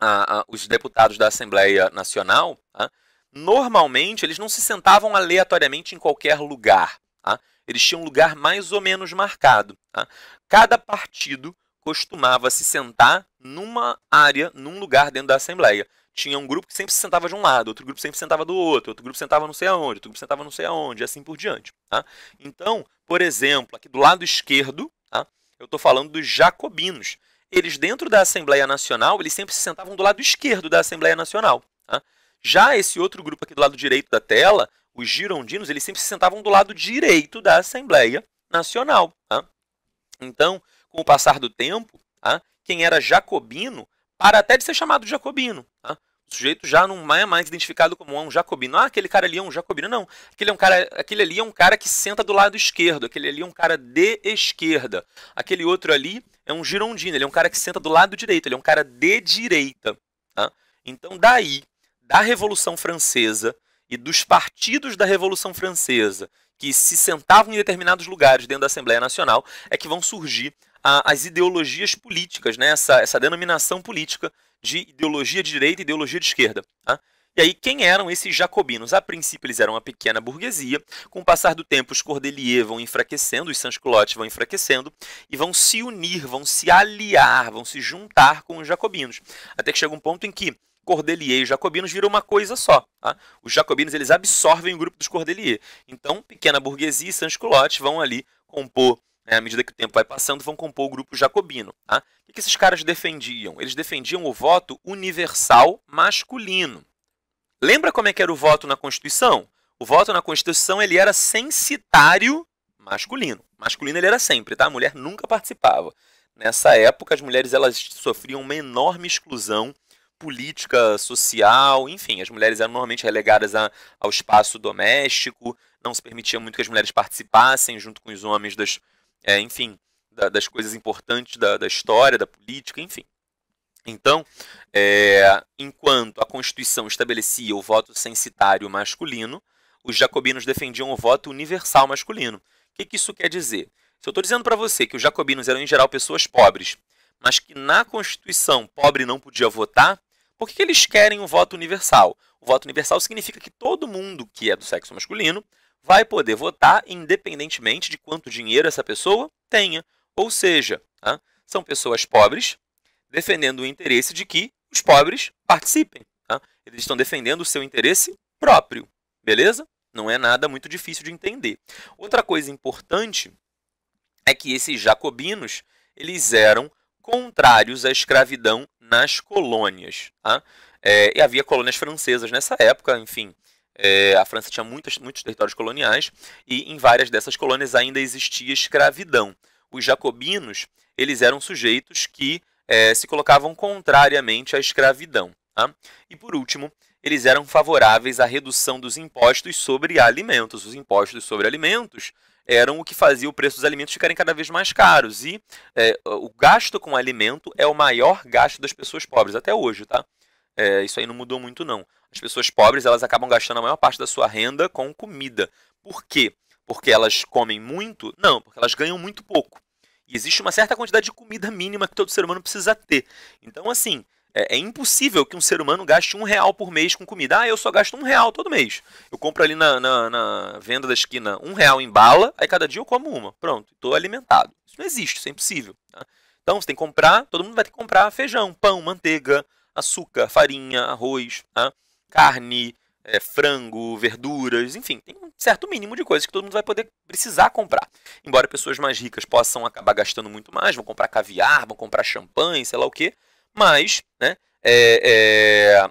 a, a, os deputados da Assembleia Nacional, tá? normalmente eles não se sentavam aleatoriamente em qualquer lugar. Tá? Eles tinham um lugar mais ou menos marcado. Tá? Cada partido costumava se sentar numa área, num lugar dentro da Assembleia. Tinha um grupo que sempre se sentava de um lado, outro grupo sempre se sentava do outro, outro grupo sentava não sei aonde, outro grupo sentava não sei aonde, e assim por diante. Tá? Então, por exemplo, aqui do lado esquerdo, tá? eu estou falando dos jacobinos. Eles, dentro da Assembleia Nacional, eles sempre se sentavam do lado esquerdo da Assembleia Nacional. Tá? Já esse outro grupo aqui do lado direito da tela, os girondinos, eles sempre se sentavam do lado direito da Assembleia Nacional. Tá? Então, com o passar do tempo, tá? quem era jacobino para até de ser chamado de jacobino. Tá? O sujeito já não é mais identificado como um jacobino. Ah, aquele cara ali é um jacobino. Não, aquele, é um cara, aquele ali é um cara que senta do lado esquerdo, aquele ali é um cara de esquerda. Aquele outro ali é um girondino, ele é um cara que senta do lado direito, ele é um cara de direita. Tá? Então, daí, da Revolução Francesa e dos partidos da Revolução Francesa que se sentavam em determinados lugares dentro da Assembleia Nacional, é que vão surgir a, as ideologias políticas, né? essa, essa denominação política de ideologia de direita e ideologia de esquerda. Tá? E aí, quem eram esses jacobinos? A princípio, eles eram uma pequena burguesia. Com o passar do tempo, os Cordeliers vão enfraquecendo, os Sansculottes vão enfraquecendo e vão se unir, vão se aliar, vão se juntar com os jacobinos. Até que chega um ponto em que Cordelier e jacobinos viram uma coisa só. Tá? Os jacobinos eles absorvem o grupo dos Cordelier. Então, pequena burguesia e sansculottes vão ali compor, né, à medida que o tempo vai passando, vão compor o grupo jacobino. Tá? O que esses caras defendiam? Eles defendiam o voto universal masculino. Lembra como é que era o voto na Constituição? O voto na Constituição ele era censitário masculino. Masculino ele era sempre, tá? A mulher nunca participava. Nessa época, as mulheres elas sofriam uma enorme exclusão política, social, enfim, as mulheres eram normalmente relegadas a, ao espaço doméstico, não se permitia muito que as mulheres participassem junto com os homens das, é, enfim, da, das coisas importantes da, da história, da política, enfim. Então, é, enquanto a Constituição estabelecia o voto censitário masculino, os jacobinos defendiam o voto universal masculino. O que, que isso quer dizer? Se eu estou dizendo para você que os jacobinos eram, em geral, pessoas pobres, mas que na Constituição pobre não podia votar, por que, que eles querem o voto universal? O voto universal significa que todo mundo que é do sexo masculino vai poder votar independentemente de quanto dinheiro essa pessoa tenha. Ou seja, são pessoas pobres defendendo o interesse de que os pobres participem. Eles estão defendendo o seu interesse próprio, beleza? Não é nada muito difícil de entender. Outra coisa importante é que esses jacobinos eles eram contrários à escravidão nas colônias. Tá? É, e havia colônias francesas nessa época, enfim. É, a França tinha muitos, muitos territórios coloniais e em várias dessas colônias ainda existia escravidão. Os jacobinos eles eram sujeitos que é, se colocavam contrariamente à escravidão. Tá? E por último, eles eram favoráveis à redução dos impostos sobre alimentos. Os impostos sobre alimentos eram o que fazia o preço dos alimentos ficarem cada vez mais caros. E é, o gasto com alimento é o maior gasto das pessoas pobres, até hoje, tá? É, isso aí não mudou muito, não. As pessoas pobres, elas acabam gastando a maior parte da sua renda com comida. Por quê? Porque elas comem muito? Não, porque elas ganham muito pouco. E existe uma certa quantidade de comida mínima que todo ser humano precisa ter. Então, assim, é, é, impossível que um ser humano gaste um real por mês com comida. Ah, eu só gasto um real todo mês. Eu compro ali na, na, na venda da esquina um real em bala, aí cada dia eu como uma. Pronto, estou alimentado. Isso não existe, isso é impossível. Tá? Então você tem que comprar, todo mundo vai ter que comprar feijão, pão, manteiga, açúcar, farinha, arroz, tá? carne, é, frango, verduras, enfim, tem um certo mínimo de coisas que todo mundo vai poder precisar comprar. Embora pessoas mais ricas possam acabar gastando muito mais, vão comprar caviar, vão comprar champanhe, sei lá o que mas né, é, é,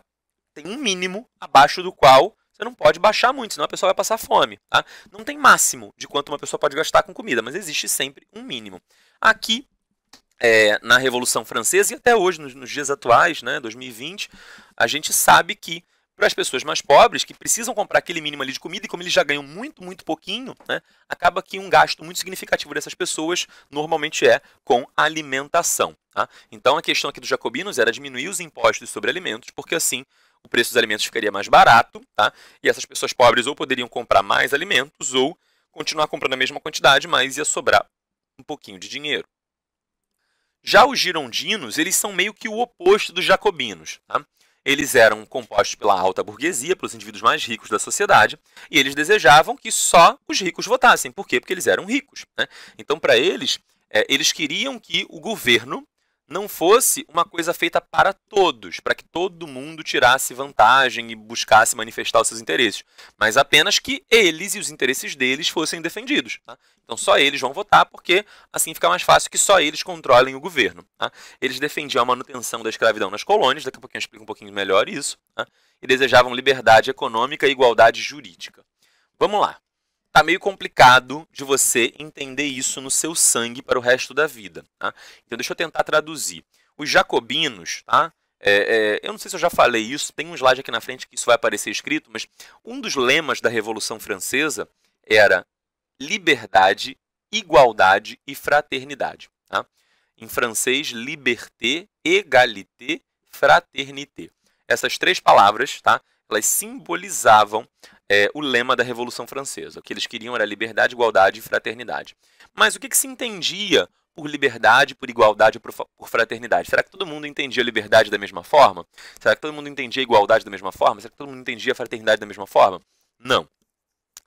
tem um mínimo abaixo do qual você não pode baixar muito, senão a pessoa vai passar fome. Tá? Não tem máximo de quanto uma pessoa pode gastar com comida, mas existe sempre um mínimo. Aqui é, na Revolução Francesa e até hoje, nos, nos, dias atuais, né, 2020, a gente sabe que para as pessoas mais pobres que precisam comprar aquele mínimo ali de comida e como eles já ganham muito, muito pouquinho, né, acaba que um gasto muito significativo dessas pessoas normalmente é com alimentação. Tá? Então a questão aqui dos jacobinos era diminuir os impostos sobre alimentos, porque assim o preço dos alimentos ficaria mais barato, tá? e essas pessoas pobres ou poderiam comprar mais alimentos ou continuar comprando a mesma quantidade, mas ia sobrar um pouquinho de dinheiro. Já os girondinos, eles são meio que o oposto dos jacobinos. Tá? Eles eram compostos pela alta burguesia, pelos indivíduos mais ricos da sociedade, e eles desejavam que só os ricos votassem. Por quê? Porque eles eram ricos. Né? Então, para eles, é, eles queriam que o governo não fosse uma coisa feita para todos, para que todo mundo tirasse vantagem e buscasse manifestar os seus interesses, mas apenas que eles e os interesses deles fossem defendidos. Tá? Então só eles vão votar, porque assim fica mais fácil que só eles controlem o governo. Tá? Eles defendiam a manutenção da escravidão nas colônias, daqui a pouquinho eu explico um pouquinho melhor isso, tá? e desejavam liberdade econômica e igualdade jurídica. Vamos lá tá meio complicado de você entender isso no seu sangue para o resto da vida. Tá? Então deixa eu tentar traduzir. Os jacobinos, tá? É, é, eu não sei se eu já falei isso, tem um slide aqui na frente que isso vai aparecer escrito, mas um dos lemas da Revolução Francesa era liberdade, igualdade e fraternidade. Tá? Em francês, liberté, égalité, fraternité. Essas três palavras, tá? Elas simbolizavam é, o lema da Revolução Francesa. O que eles queriam era liberdade, igualdade e fraternidade. Mas o que, que se entendia por liberdade, por igualdade, por, por fraternidade? Será que todo mundo entendia liberdade da mesma forma? Será que todo mundo entendia igualdade da mesma forma? Será que todo mundo entendia fraternidade da mesma forma? Não.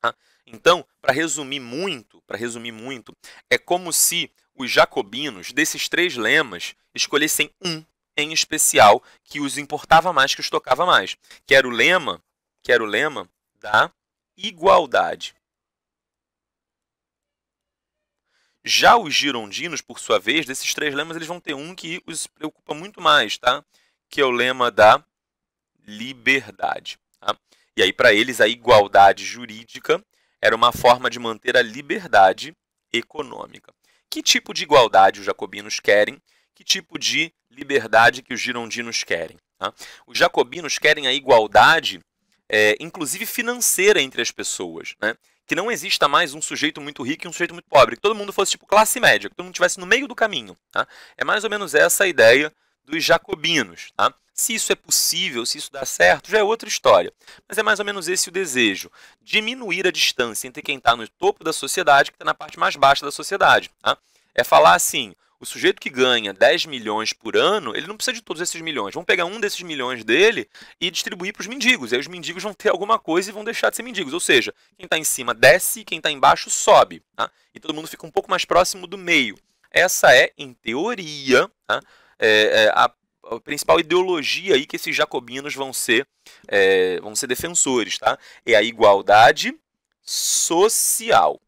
Ah, então, para resumir muito, para resumir muito, é como se os jacobinos desses três lemas escolhessem um em especial que os importava mais, que os tocava mais. Que era o lema, que era o lema tá? Igualdade. Já os girondinos, por sua vez, desses três lemas, eles vão ter um que os preocupa muito mais, tá? Que é o lema da liberdade. Tá? E aí, para eles, a igualdade jurídica era uma forma de manter a liberdade econômica. Que tipo de igualdade os jacobinos querem? Que tipo de liberdade que os girondinos querem? Tá? Os jacobinos querem a igualdade é, inclusive financeira entre as pessoas, né? Que não exista mais um sujeito muito rico e um sujeito muito pobre, que todo mundo fosse tipo classe média, que todo mundo estivesse no meio do caminho. Tá? É mais ou menos essa a ideia dos jacobinos. Tá? Se isso é possível, se isso dá certo, já é outra história. Mas é mais ou menos esse o desejo: diminuir a distância entre quem está no topo da sociedade e quem está na parte mais baixa da sociedade. Tá? É falar assim: o sujeito que ganha 10 milhões por ano, ele não precisa de todos esses milhões. Vão pegar um desses milhões dele e distribuir para os mendigos. E aí os mendigos vão ter alguma coisa e vão deixar de ser mendigos. Ou seja, quem está em cima desce, quem está embaixo sobe. Tá? E todo mundo fica um pouco mais próximo do meio. Essa é, em teoria, tá? é, é, a, a, principal ideologia aí que esses jacobinos vão ser, é, vão ser defensores. Tá? É a igualdade social.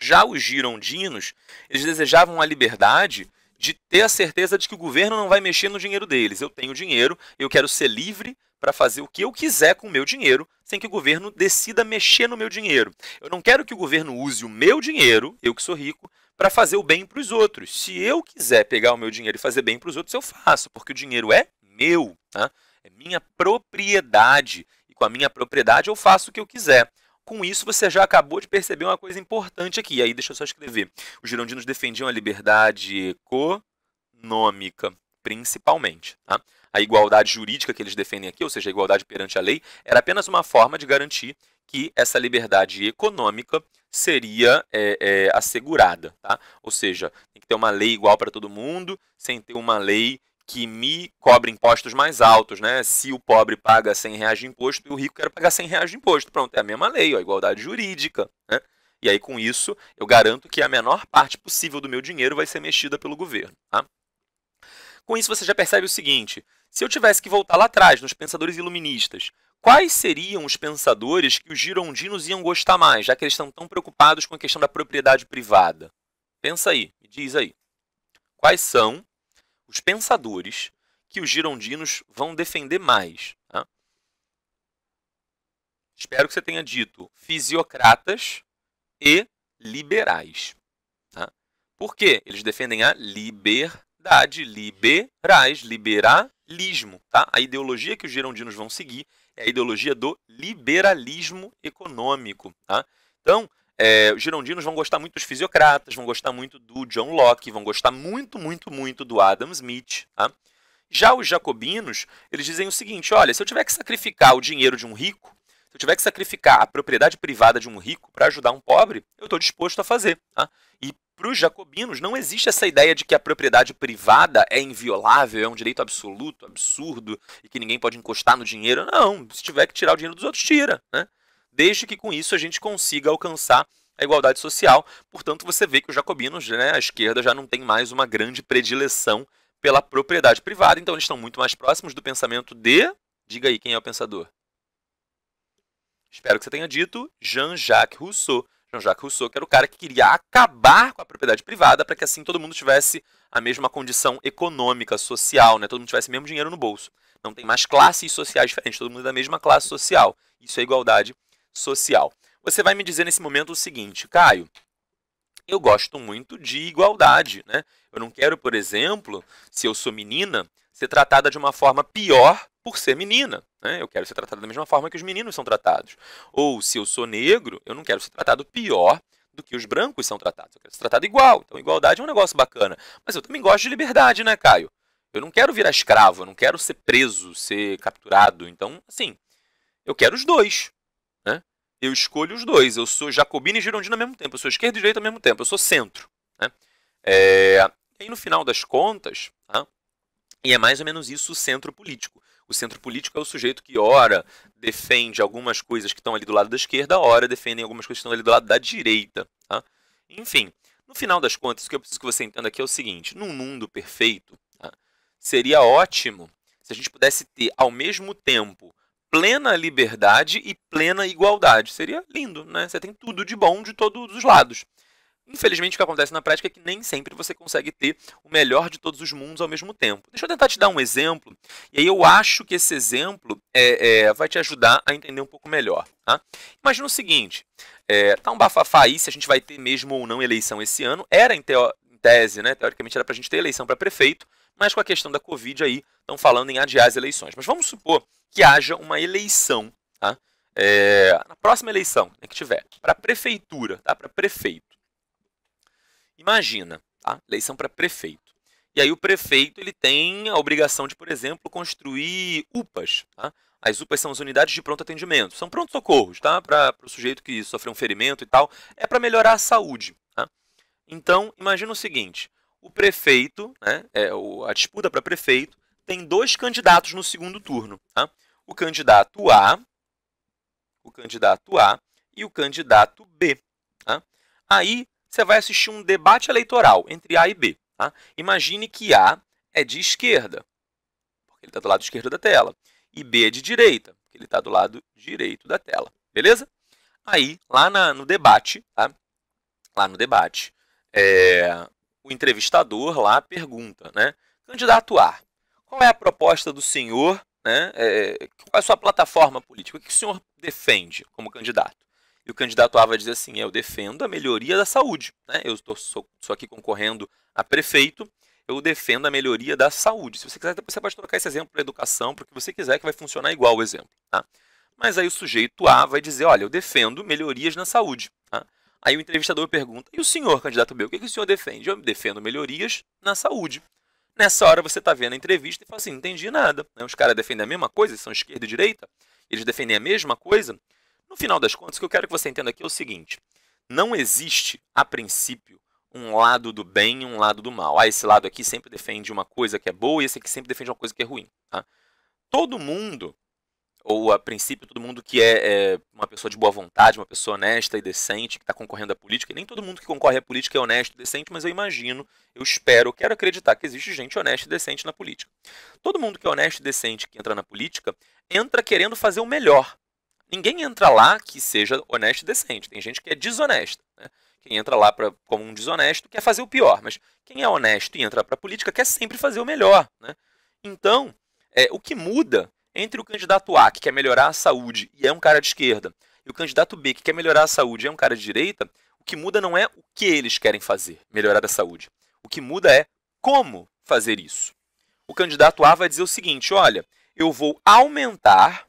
Já os girondinos, eles desejavam a liberdade de ter a certeza de que o governo não vai mexer no dinheiro deles. Eu tenho dinheiro, eu quero ser livre para fazer o que eu quiser com o meu dinheiro, sem que o governo decida mexer no meu dinheiro. Eu não quero que o governo use o meu dinheiro, eu que sou rico, para fazer o bem para os outros. Se eu quiser pegar o meu dinheiro e fazer bem para os outros, eu faço, porque o dinheiro é meu, tá? é minha propriedade. E com a minha propriedade eu faço o que eu quiser com isso você já acabou de perceber uma coisa importante aqui. Aí deixa eu só escrever. Os girondinos defendiam a liberdade econômica, principalmente. Tá? A igualdade jurídica que eles defendem aqui, ou seja, a igualdade perante a lei, era apenas uma forma de garantir que essa liberdade econômica seria é, é, assegurada. Tá? Ou seja, tem que ter uma lei igual para todo mundo, sem ter uma lei que me cobre impostos mais altos, né? Se o pobre paga 100 reais de imposto e o rico quer pagar 100 reais de imposto. Pronto, é a mesma lei, ó, igualdade jurídica, né? E aí, com isso, eu garanto que a menor parte possível do meu dinheiro vai ser mexida pelo governo. Tá? Com isso, você já percebe o seguinte: se eu tivesse que voltar lá atrás, nos pensadores iluministas, quais seriam os pensadores que os girondinos iam gostar mais, já que eles estão tão preocupados com a questão da propriedade privada? Pensa aí, me diz aí. Quais são os pensadores que os girondinos vão defender mais. Tá? Espero que você tenha dito fisiocratas e liberais. Tá? Por quê? Eles defendem a liberdade, liberais, liberalismo. Tá? A ideologia que os girondinos vão seguir é a ideologia do liberalismo econômico. Tá? Então, é, os girondinos vão gostar muito dos fisiocratas, vão gostar muito do John Locke, vão gostar muito, muito, muito do Adam Smith. Tá? Já os jacobinos, eles dizem o seguinte: olha, se eu tiver que sacrificar o dinheiro de um rico, se eu tiver que sacrificar a propriedade privada de um rico para ajudar um pobre, eu estou disposto a fazer. Tá? E para os jacobinos, não existe essa ideia de que a propriedade privada é inviolável, é um direito absoluto, absurdo, e que ninguém pode encostar no dinheiro. Não, se tiver que tirar o dinheiro dos outros, tira. Né? desde que com isso a gente consiga alcançar a igualdade social. Portanto, você vê que os jacobinos, né, a esquerda, já não tem mais uma grande predileção pela propriedade privada, então eles estão muito mais próximos do pensamento de. Diga aí quem é o pensador. Espero que você tenha dito Jean-Jacques Rousseau. Jean-Jacques Rousseau, que era o cara que queria acabar com a propriedade privada para que assim todo mundo tivesse a mesma condição econômica, social, né? todo mundo tivesse o mesmo dinheiro no bolso. Não tem mais classes sociais diferentes, todo mundo é da mesma classe social. Isso é igualdade social. Você vai me dizer nesse momento o seguinte, Caio, eu gosto muito de igualdade, né? Eu não quero, por exemplo, se eu sou menina, ser tratada de uma forma pior por ser menina. Né? Eu quero ser tratada da mesma forma que os meninos são tratados. Ou se eu sou negro, eu não quero ser tratado pior do que os brancos são tratados. Eu quero ser tratado igual. Então, igualdade é um negócio bacana. Mas eu também gosto de liberdade, né, Caio? Eu não quero virar escravo, eu não quero ser preso, ser capturado. Então, assim, eu quero os dois eu escolho os dois. Eu sou jacobino e girondino ao mesmo tempo. Eu sou esquerda e direita ao mesmo tempo. Eu sou centro. Né? É... E aí, no final das contas, tá? e é mais ou menos isso o centro político. O centro político é o sujeito que, ora, defende algumas coisas que estão ali do lado da esquerda, ora, defende algumas coisas que estão ali do lado da direita. Tá? Enfim, no final das contas, o que eu preciso que você entenda aqui é o seguinte: num mundo perfeito, tá? seria ótimo se a gente pudesse ter, ao mesmo tempo, plena liberdade e plena igualdade. Seria lindo, né? Você tem tudo de bom de todos os lados. Infelizmente, o que acontece na prática é que nem sempre você consegue ter o melhor de todos os mundos ao mesmo tempo. Deixa eu tentar te dar um exemplo, e aí eu acho que esse exemplo é, é vai te ajudar a entender um pouco melhor. Tá? Imagina o seguinte: é, tá um bafafá aí se a gente vai ter mesmo ou não eleição esse ano. Era em, teo, em tese, né? Teoricamente era para a gente ter eleição para prefeito, mas com a questão da Covid aí, estão falando em adiar as eleições. Mas vamos supor que haja uma eleição, tá? É, na próxima eleição né, que tiver, para prefeitura, tá? Para prefeito. Imagina, tá? Eleição para prefeito. E aí o prefeito ele tem a obrigação de, por exemplo, construir UPAs. Tá? As UPAs são as unidades de pronto atendimento, são pronto socorros, tá? Para o sujeito que sofreu um ferimento e tal, é para melhorar a saúde. Tá? Então imagina o seguinte: o prefeito, né, é, o, a disputa para prefeito, tem dois candidatos no segundo turno. Tá? O candidato A, o candidato A e o candidato B. Tá? Aí você vai assistir um debate eleitoral entre A e B. Tá? Imagine que A é de esquerda, porque ele está do lado esquerdo da tela, e B é de direita, porque ele está do lado direito da tela. Beleza? Aí, lá na, no debate, tá? lá no debate, é, o entrevistador lá pergunta, né? Candidato A, qual é a proposta do senhor, né? É, é, qual é a sua plataforma política? O que o senhor defende como candidato? E o candidato A vai dizer assim: eu defendo a melhoria da saúde. Né? Eu tô, sou, sou aqui concorrendo a prefeito, eu defendo a melhoria da saúde. Se você quiser, você pode trocar esse exemplo para educação, porque você quiser, que vai funcionar igual o exemplo. Tá? Mas aí o sujeito A vai dizer: olha, eu defendo melhorias na saúde. Aí o entrevistador pergunta: e o senhor, candidato B, o que, que o senhor defende? Eu defendo melhorias na saúde. Nessa hora você está vendo a entrevista e fala assim: não entendi nada. Né? Os caras defendem a mesma coisa, são esquerda e direita, eles defendem a mesma coisa. No final das contas, o que eu quero que você entenda aqui é o seguinte: não existe, a princípio, um lado do bem e um lado do mal. Ah, esse lado aqui sempre defende uma coisa que é boa e esse aqui sempre defende uma coisa que é ruim. Tá? Todo mundo ou a princípio todo mundo que é, é, uma pessoa de boa vontade, uma pessoa honesta e decente, que está concorrendo à política, e nem todo mundo que concorre à política é honesto e decente, mas eu imagino, eu espero, quero acreditar que existe gente honesta e decente na política. Todo mundo que é honesto e decente que entra na política, entra querendo fazer o melhor. Ninguém entra lá que seja honesto e decente, tem gente que é desonesta. Né? Quem entra lá pra, como um desonesto quer fazer o pior, mas quem é honesto e entra para a política quer sempre fazer o melhor. Né? Então, é, o que muda entre o candidato A, que quer melhorar a saúde e é um cara de esquerda, e o candidato B, que quer melhorar a saúde e é um cara de direita, o que muda não é o que eles querem fazer, melhorar a saúde. O que muda é como fazer isso. O candidato A vai dizer o seguinte: olha, eu vou aumentar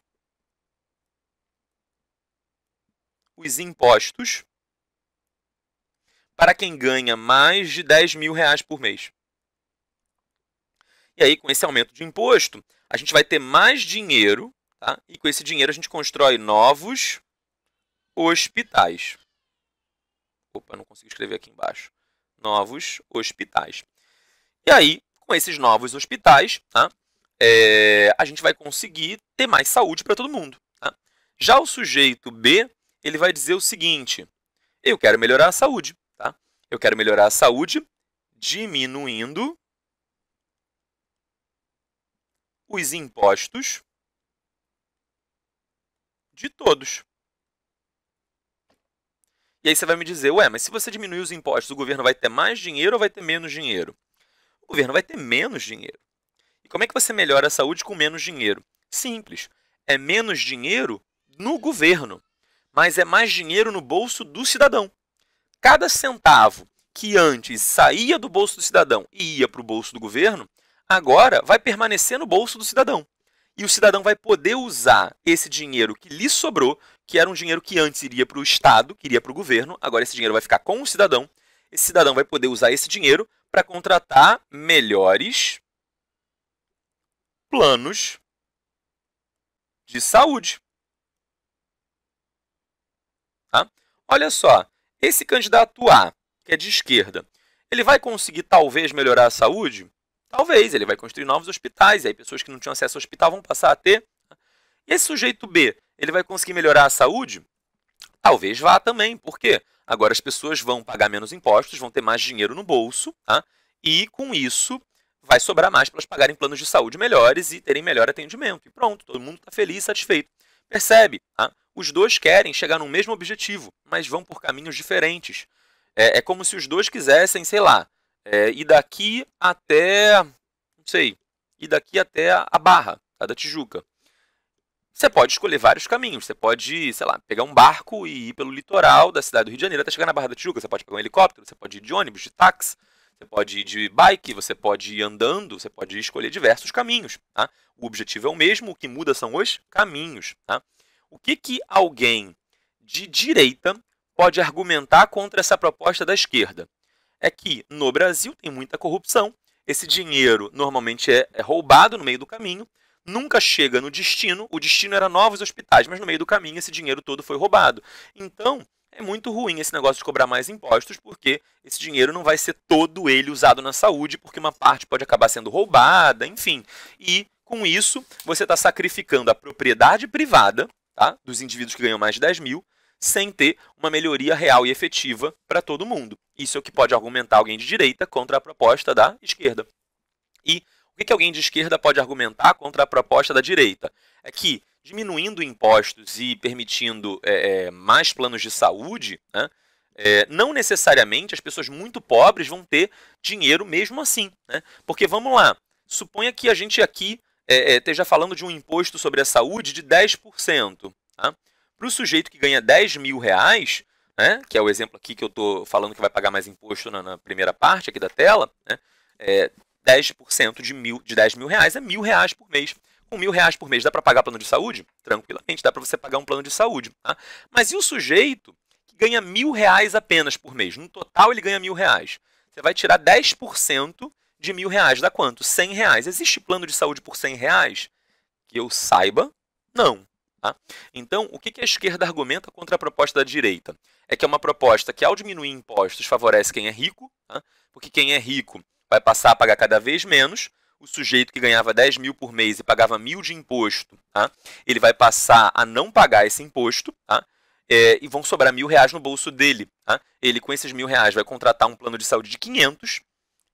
os impostos para quem ganha mais de 10 mil reais por mês. E aí, com esse aumento de imposto, a gente vai ter mais dinheiro, tá? e com esse dinheiro a gente constrói novos hospitais. Opa, não consigo escrever aqui embaixo. Novos hospitais. E aí, com esses novos hospitais, tá? É, a gente vai conseguir ter mais saúde para todo mundo. Tá? Já o sujeito B, ele vai dizer o seguinte: eu quero melhorar a saúde. Tá? Eu quero melhorar a saúde diminuindo os impostos de todos. E aí você vai me dizer, ué, mas se você diminuir os impostos, o governo vai ter mais dinheiro ou vai ter menos dinheiro? O governo vai ter menos dinheiro. E como é que você melhora a saúde com menos dinheiro? Simples. É menos dinheiro no governo, mas é mais dinheiro no bolso do cidadão. Cada centavo que antes saía do bolso do cidadão e ia para o bolso do governo, agora vai permanecer no bolso do cidadão. E o cidadão vai poder usar esse dinheiro que lhe sobrou, que era um dinheiro que antes iria para o Estado, que iria para o governo, agora esse dinheiro vai ficar com o cidadão. Esse cidadão vai poder usar esse dinheiro para contratar melhores planos de saúde. Tá? Olha só, esse candidato A, que é de esquerda, ele vai conseguir talvez melhorar a saúde? Talvez, ele vai construir novos hospitais, e aí pessoas que não tinham acesso ao hospital vão passar a ter. Né? E esse sujeito B, ele vai conseguir melhorar a saúde? Talvez vá também, por quê? Agora as pessoas vão pagar menos impostos, vão ter mais dinheiro no bolso, tá? e com isso vai sobrar mais para elas pagarem planos de saúde melhores e terem melhor atendimento. E pronto, todo mundo está feliz e satisfeito. Percebe? Tá? Os dois querem chegar no mesmo objetivo, mas vão por caminhos diferentes. É, é como se os dois quisessem, sei lá, é, e daqui até, não sei, e daqui até a Barra, tá, da Tijuca. Você pode escolher vários caminhos. Você pode, sei lá, pegar um barco e ir pelo litoral da cidade do Rio de Janeiro até chegar na Barra da Tijuca. Você pode pegar um helicóptero, você pode ir de ônibus, de táxi, você pode ir de bike, você pode ir andando, você pode escolher diversos caminhos. Tá? O objetivo é o mesmo, o que muda são os caminhos. Tá? O que, que alguém de direita pode argumentar contra essa proposta da esquerda? é que no Brasil tem muita corrupção, esse dinheiro normalmente é, é roubado no meio do caminho, nunca chega no destino, o destino era novos hospitais, mas no meio do caminho esse dinheiro todo foi roubado. Então, é muito ruim esse negócio de cobrar mais impostos, porque esse dinheiro não vai ser todo ele usado na saúde, porque uma parte pode acabar sendo roubada, enfim. E com isso, você está sacrificando a propriedade privada tá, dos indivíduos que ganham mais de 10 mil sem ter uma melhoria real e efetiva para todo mundo. Isso é o que pode argumentar alguém de direita contra a proposta da esquerda. E o que alguém de esquerda pode argumentar contra a proposta da direita? É que diminuindo impostos e permitindo é, é, mais planos de saúde, né, é, não necessariamente as pessoas muito pobres vão ter dinheiro mesmo assim. Né? Porque vamos lá, suponha que a gente aqui é, é esteja falando de um imposto sobre a saúde de 10%. Tá? Para o sujeito que ganha 10 mil reais, né, que é o exemplo aqui que eu estou falando que vai pagar mais imposto na, na primeira parte aqui da tela, né, é, 10% de, mil, de 10 mil reais é mil reais por mês. Com mil reais por mês dá para pagar plano de saúde? Tranquilamente, dá para você pagar um plano de saúde. Tá? Mas e o sujeito que ganha mil reais apenas por mês? No total ele ganha mil reais. Você vai tirar 10% de mil reais. Dá quanto? 100 reais. Existe plano de saúde por 100 reais? Que eu saiba, não. Tá? Então, o que a esquerda argumenta contra a proposta da direita? É que é uma proposta que, ao diminuir impostos, favorece quem é rico, tá? porque quem é rico vai passar a pagar cada vez menos. O sujeito que ganhava 10 mil por mês e pagava mil de imposto, tá? ele vai passar a não pagar esse imposto tá? é, e vão sobrar mil reais no bolso dele. Tá? Ele, com esses mil reais, vai contratar um plano de saúde de 500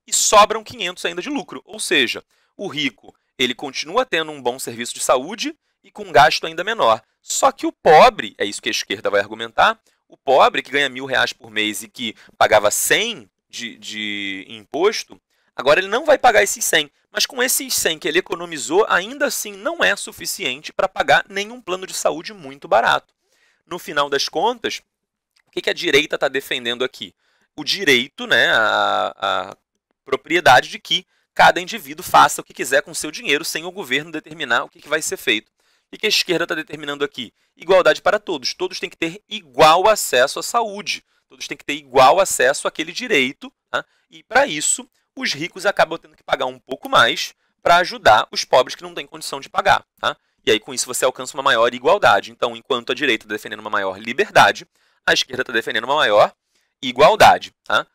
e sobram 500 ainda de lucro. Ou seja, o rico ele continua tendo um bom serviço de saúde, e com um gasto ainda menor. Só que o pobre, é isso que a esquerda vai argumentar, o pobre que ganha mil reais por mês e que pagava 100 de, de imposto, agora ele não vai pagar esses 100. Mas com esses 100 que ele economizou, ainda assim não é suficiente para pagar nenhum plano de saúde muito barato. No final das contas, o que, que a direita está defendendo aqui? O direito, né, a, a propriedade de que cada indivíduo faça o que quiser com seu dinheiro sem o governo determinar o que, que vai ser feito. O que a esquerda está determinando aqui? Igualdade para todos. Todos têm que ter igual acesso à saúde. Todos têm que ter igual acesso àquele direito. Tá? E, para isso, os ricos acabam tendo que pagar um pouco mais para ajudar os pobres que não têm condição de pagar. Tá? E aí, com isso, você alcança uma maior igualdade. Então, enquanto a direita está defendendo uma maior liberdade, a esquerda está defendendo uma maior igualdade. Tá?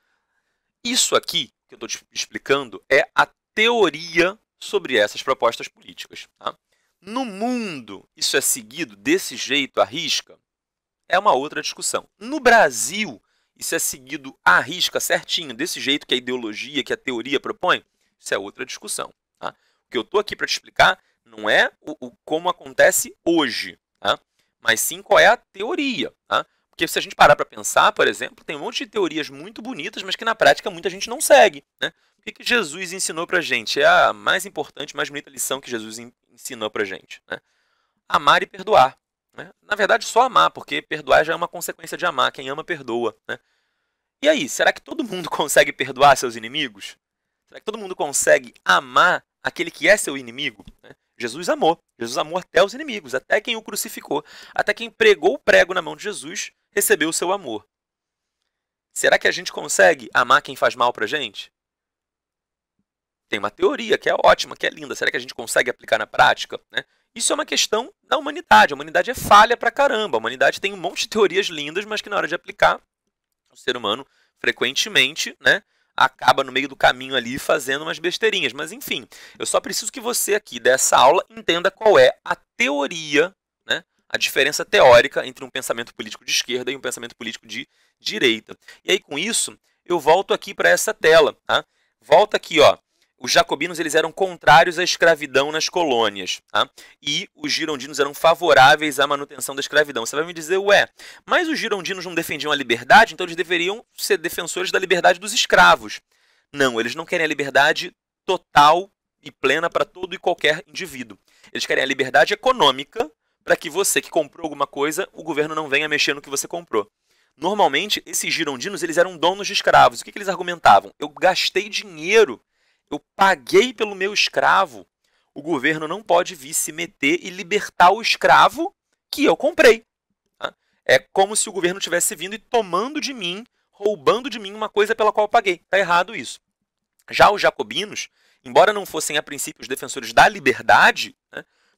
Isso aqui que eu estou te explicando é a teoria sobre essas propostas políticas. Tá? No mundo, isso é seguido desse jeito à risca? É uma outra discussão. No Brasil, isso é seguido à risca certinho, desse jeito que a ideologia, que a teoria propõe? Isso é outra discussão. Tá? O que eu estou aqui para te explicar não é o, o como acontece hoje, tá? mas sim qual é a teoria. Tá? Porque se a gente parar para pensar, por exemplo, tem um monte de teorias muito bonitas, mas que na prática muita gente não segue. Né? O que, que Jesus ensinou para a gente? É a mais importante, mais bonita lição que Jesus ensinou para a gente. Né? Amar e perdoar. Né? Na verdade, só amar, porque perdoar já é uma consequência de amar. Quem ama, perdoa. Né? E aí, será que todo mundo (laughs) consegue perdoar seus inimigos? Será que todo mundo consegue amar aquele que é seu inimigo? Né? Jesus amou. Jesus amou até os inimigos, até quem o crucificou, até quem pregou o prego na mão de Jesus, recebeu o seu amor. Será que a gente consegue amar quem faz mal para gente? Tem uma teoria que é ótima, que é linda. Será que a gente consegue aplicar na prática? Né? Isso é uma questão da humanidade. A humanidade é falha pra caramba. A humanidade tem um monte de teorias lindas, mas que na hora de aplicar, o ser humano frequentemente, né, acaba no meio do caminho ali fazendo umas besteirinhas. Mas enfim, eu só preciso que você aqui dessa aula entenda qual é a teoria a diferença teórica entre um pensamento político de esquerda e um pensamento político de direita. E aí, com isso, eu volto aqui para essa tela. Tá? Volta aqui, ó. Os jacobinos eles eram contrários à escravidão nas colônias, tá? e os girondinos eram favoráveis à manutenção da escravidão. Você vai me dizer, ué, mas os girondinos não defendiam a liberdade, então eles deveriam ser defensores da liberdade dos escravos. Não, eles não querem a liberdade total e plena para todo e qualquer indivíduo. Eles querem a liberdade econômica para que você que comprou alguma coisa, o governo não venha mexer no que você comprou. Normalmente, esses girondinos eles eram donos de escravos. O que, que eles argumentavam? Eu gastei dinheiro, eu paguei pelo meu escravo. O governo não pode vir se meter e libertar o escravo que eu comprei. Tá? É como se o governo tivesse vindo e tomando de mim, roubando de mim uma coisa pela qual eu paguei. Está errado isso. Já os jacobinos, embora não fossem a princípio os defensores da liberdade,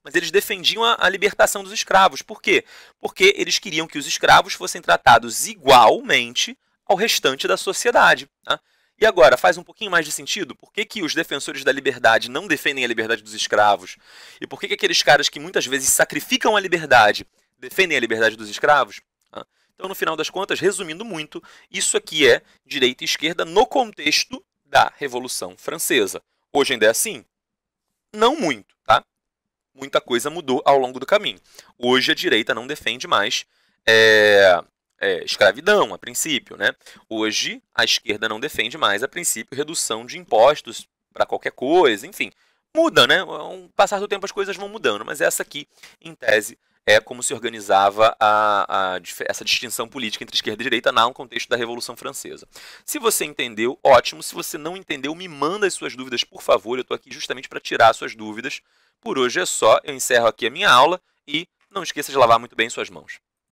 mas eles defendiam a, a libertação dos escravos. Por quê? Porque eles queriam que os escravos fossem tratados igualmente ao restante da sociedade. Né? E agora, faz um pouquinho mais de sentido? Por que, que os defensores da liberdade não defendem a liberdade dos escravos? E por que, que aqueles caras que muitas vezes sacrificam a liberdade defendem a liberdade dos escravos? Então, no final das contas, resumindo muito, isso aqui é direita e esquerda no contexto da Revolução Francesa. Hoje ainda é assim? Não muito, tá? muita coisa mudou ao longo do caminho. Hoje a direita não defende mais é, é, escravidão, a princípio. Né? Hoje a esquerda não defende mais, a princípio, redução de impostos para qualquer coisa, enfim. Muda, né? Com o passar do tempo as coisas vão mudando, mas essa aqui, em tese, é como se organizava a, a, essa distinção política entre esquerda e direita no contexto da Revolução Francesa. Se você entendeu, ótimo. Se você não entendeu, me manda as suas dúvidas, por favor. Eu estou aqui justamente para tirar as suas dúvidas. Por hoje é só. Eu encerro aqui a minha aula e não esqueça de lavar muito bem suas mãos.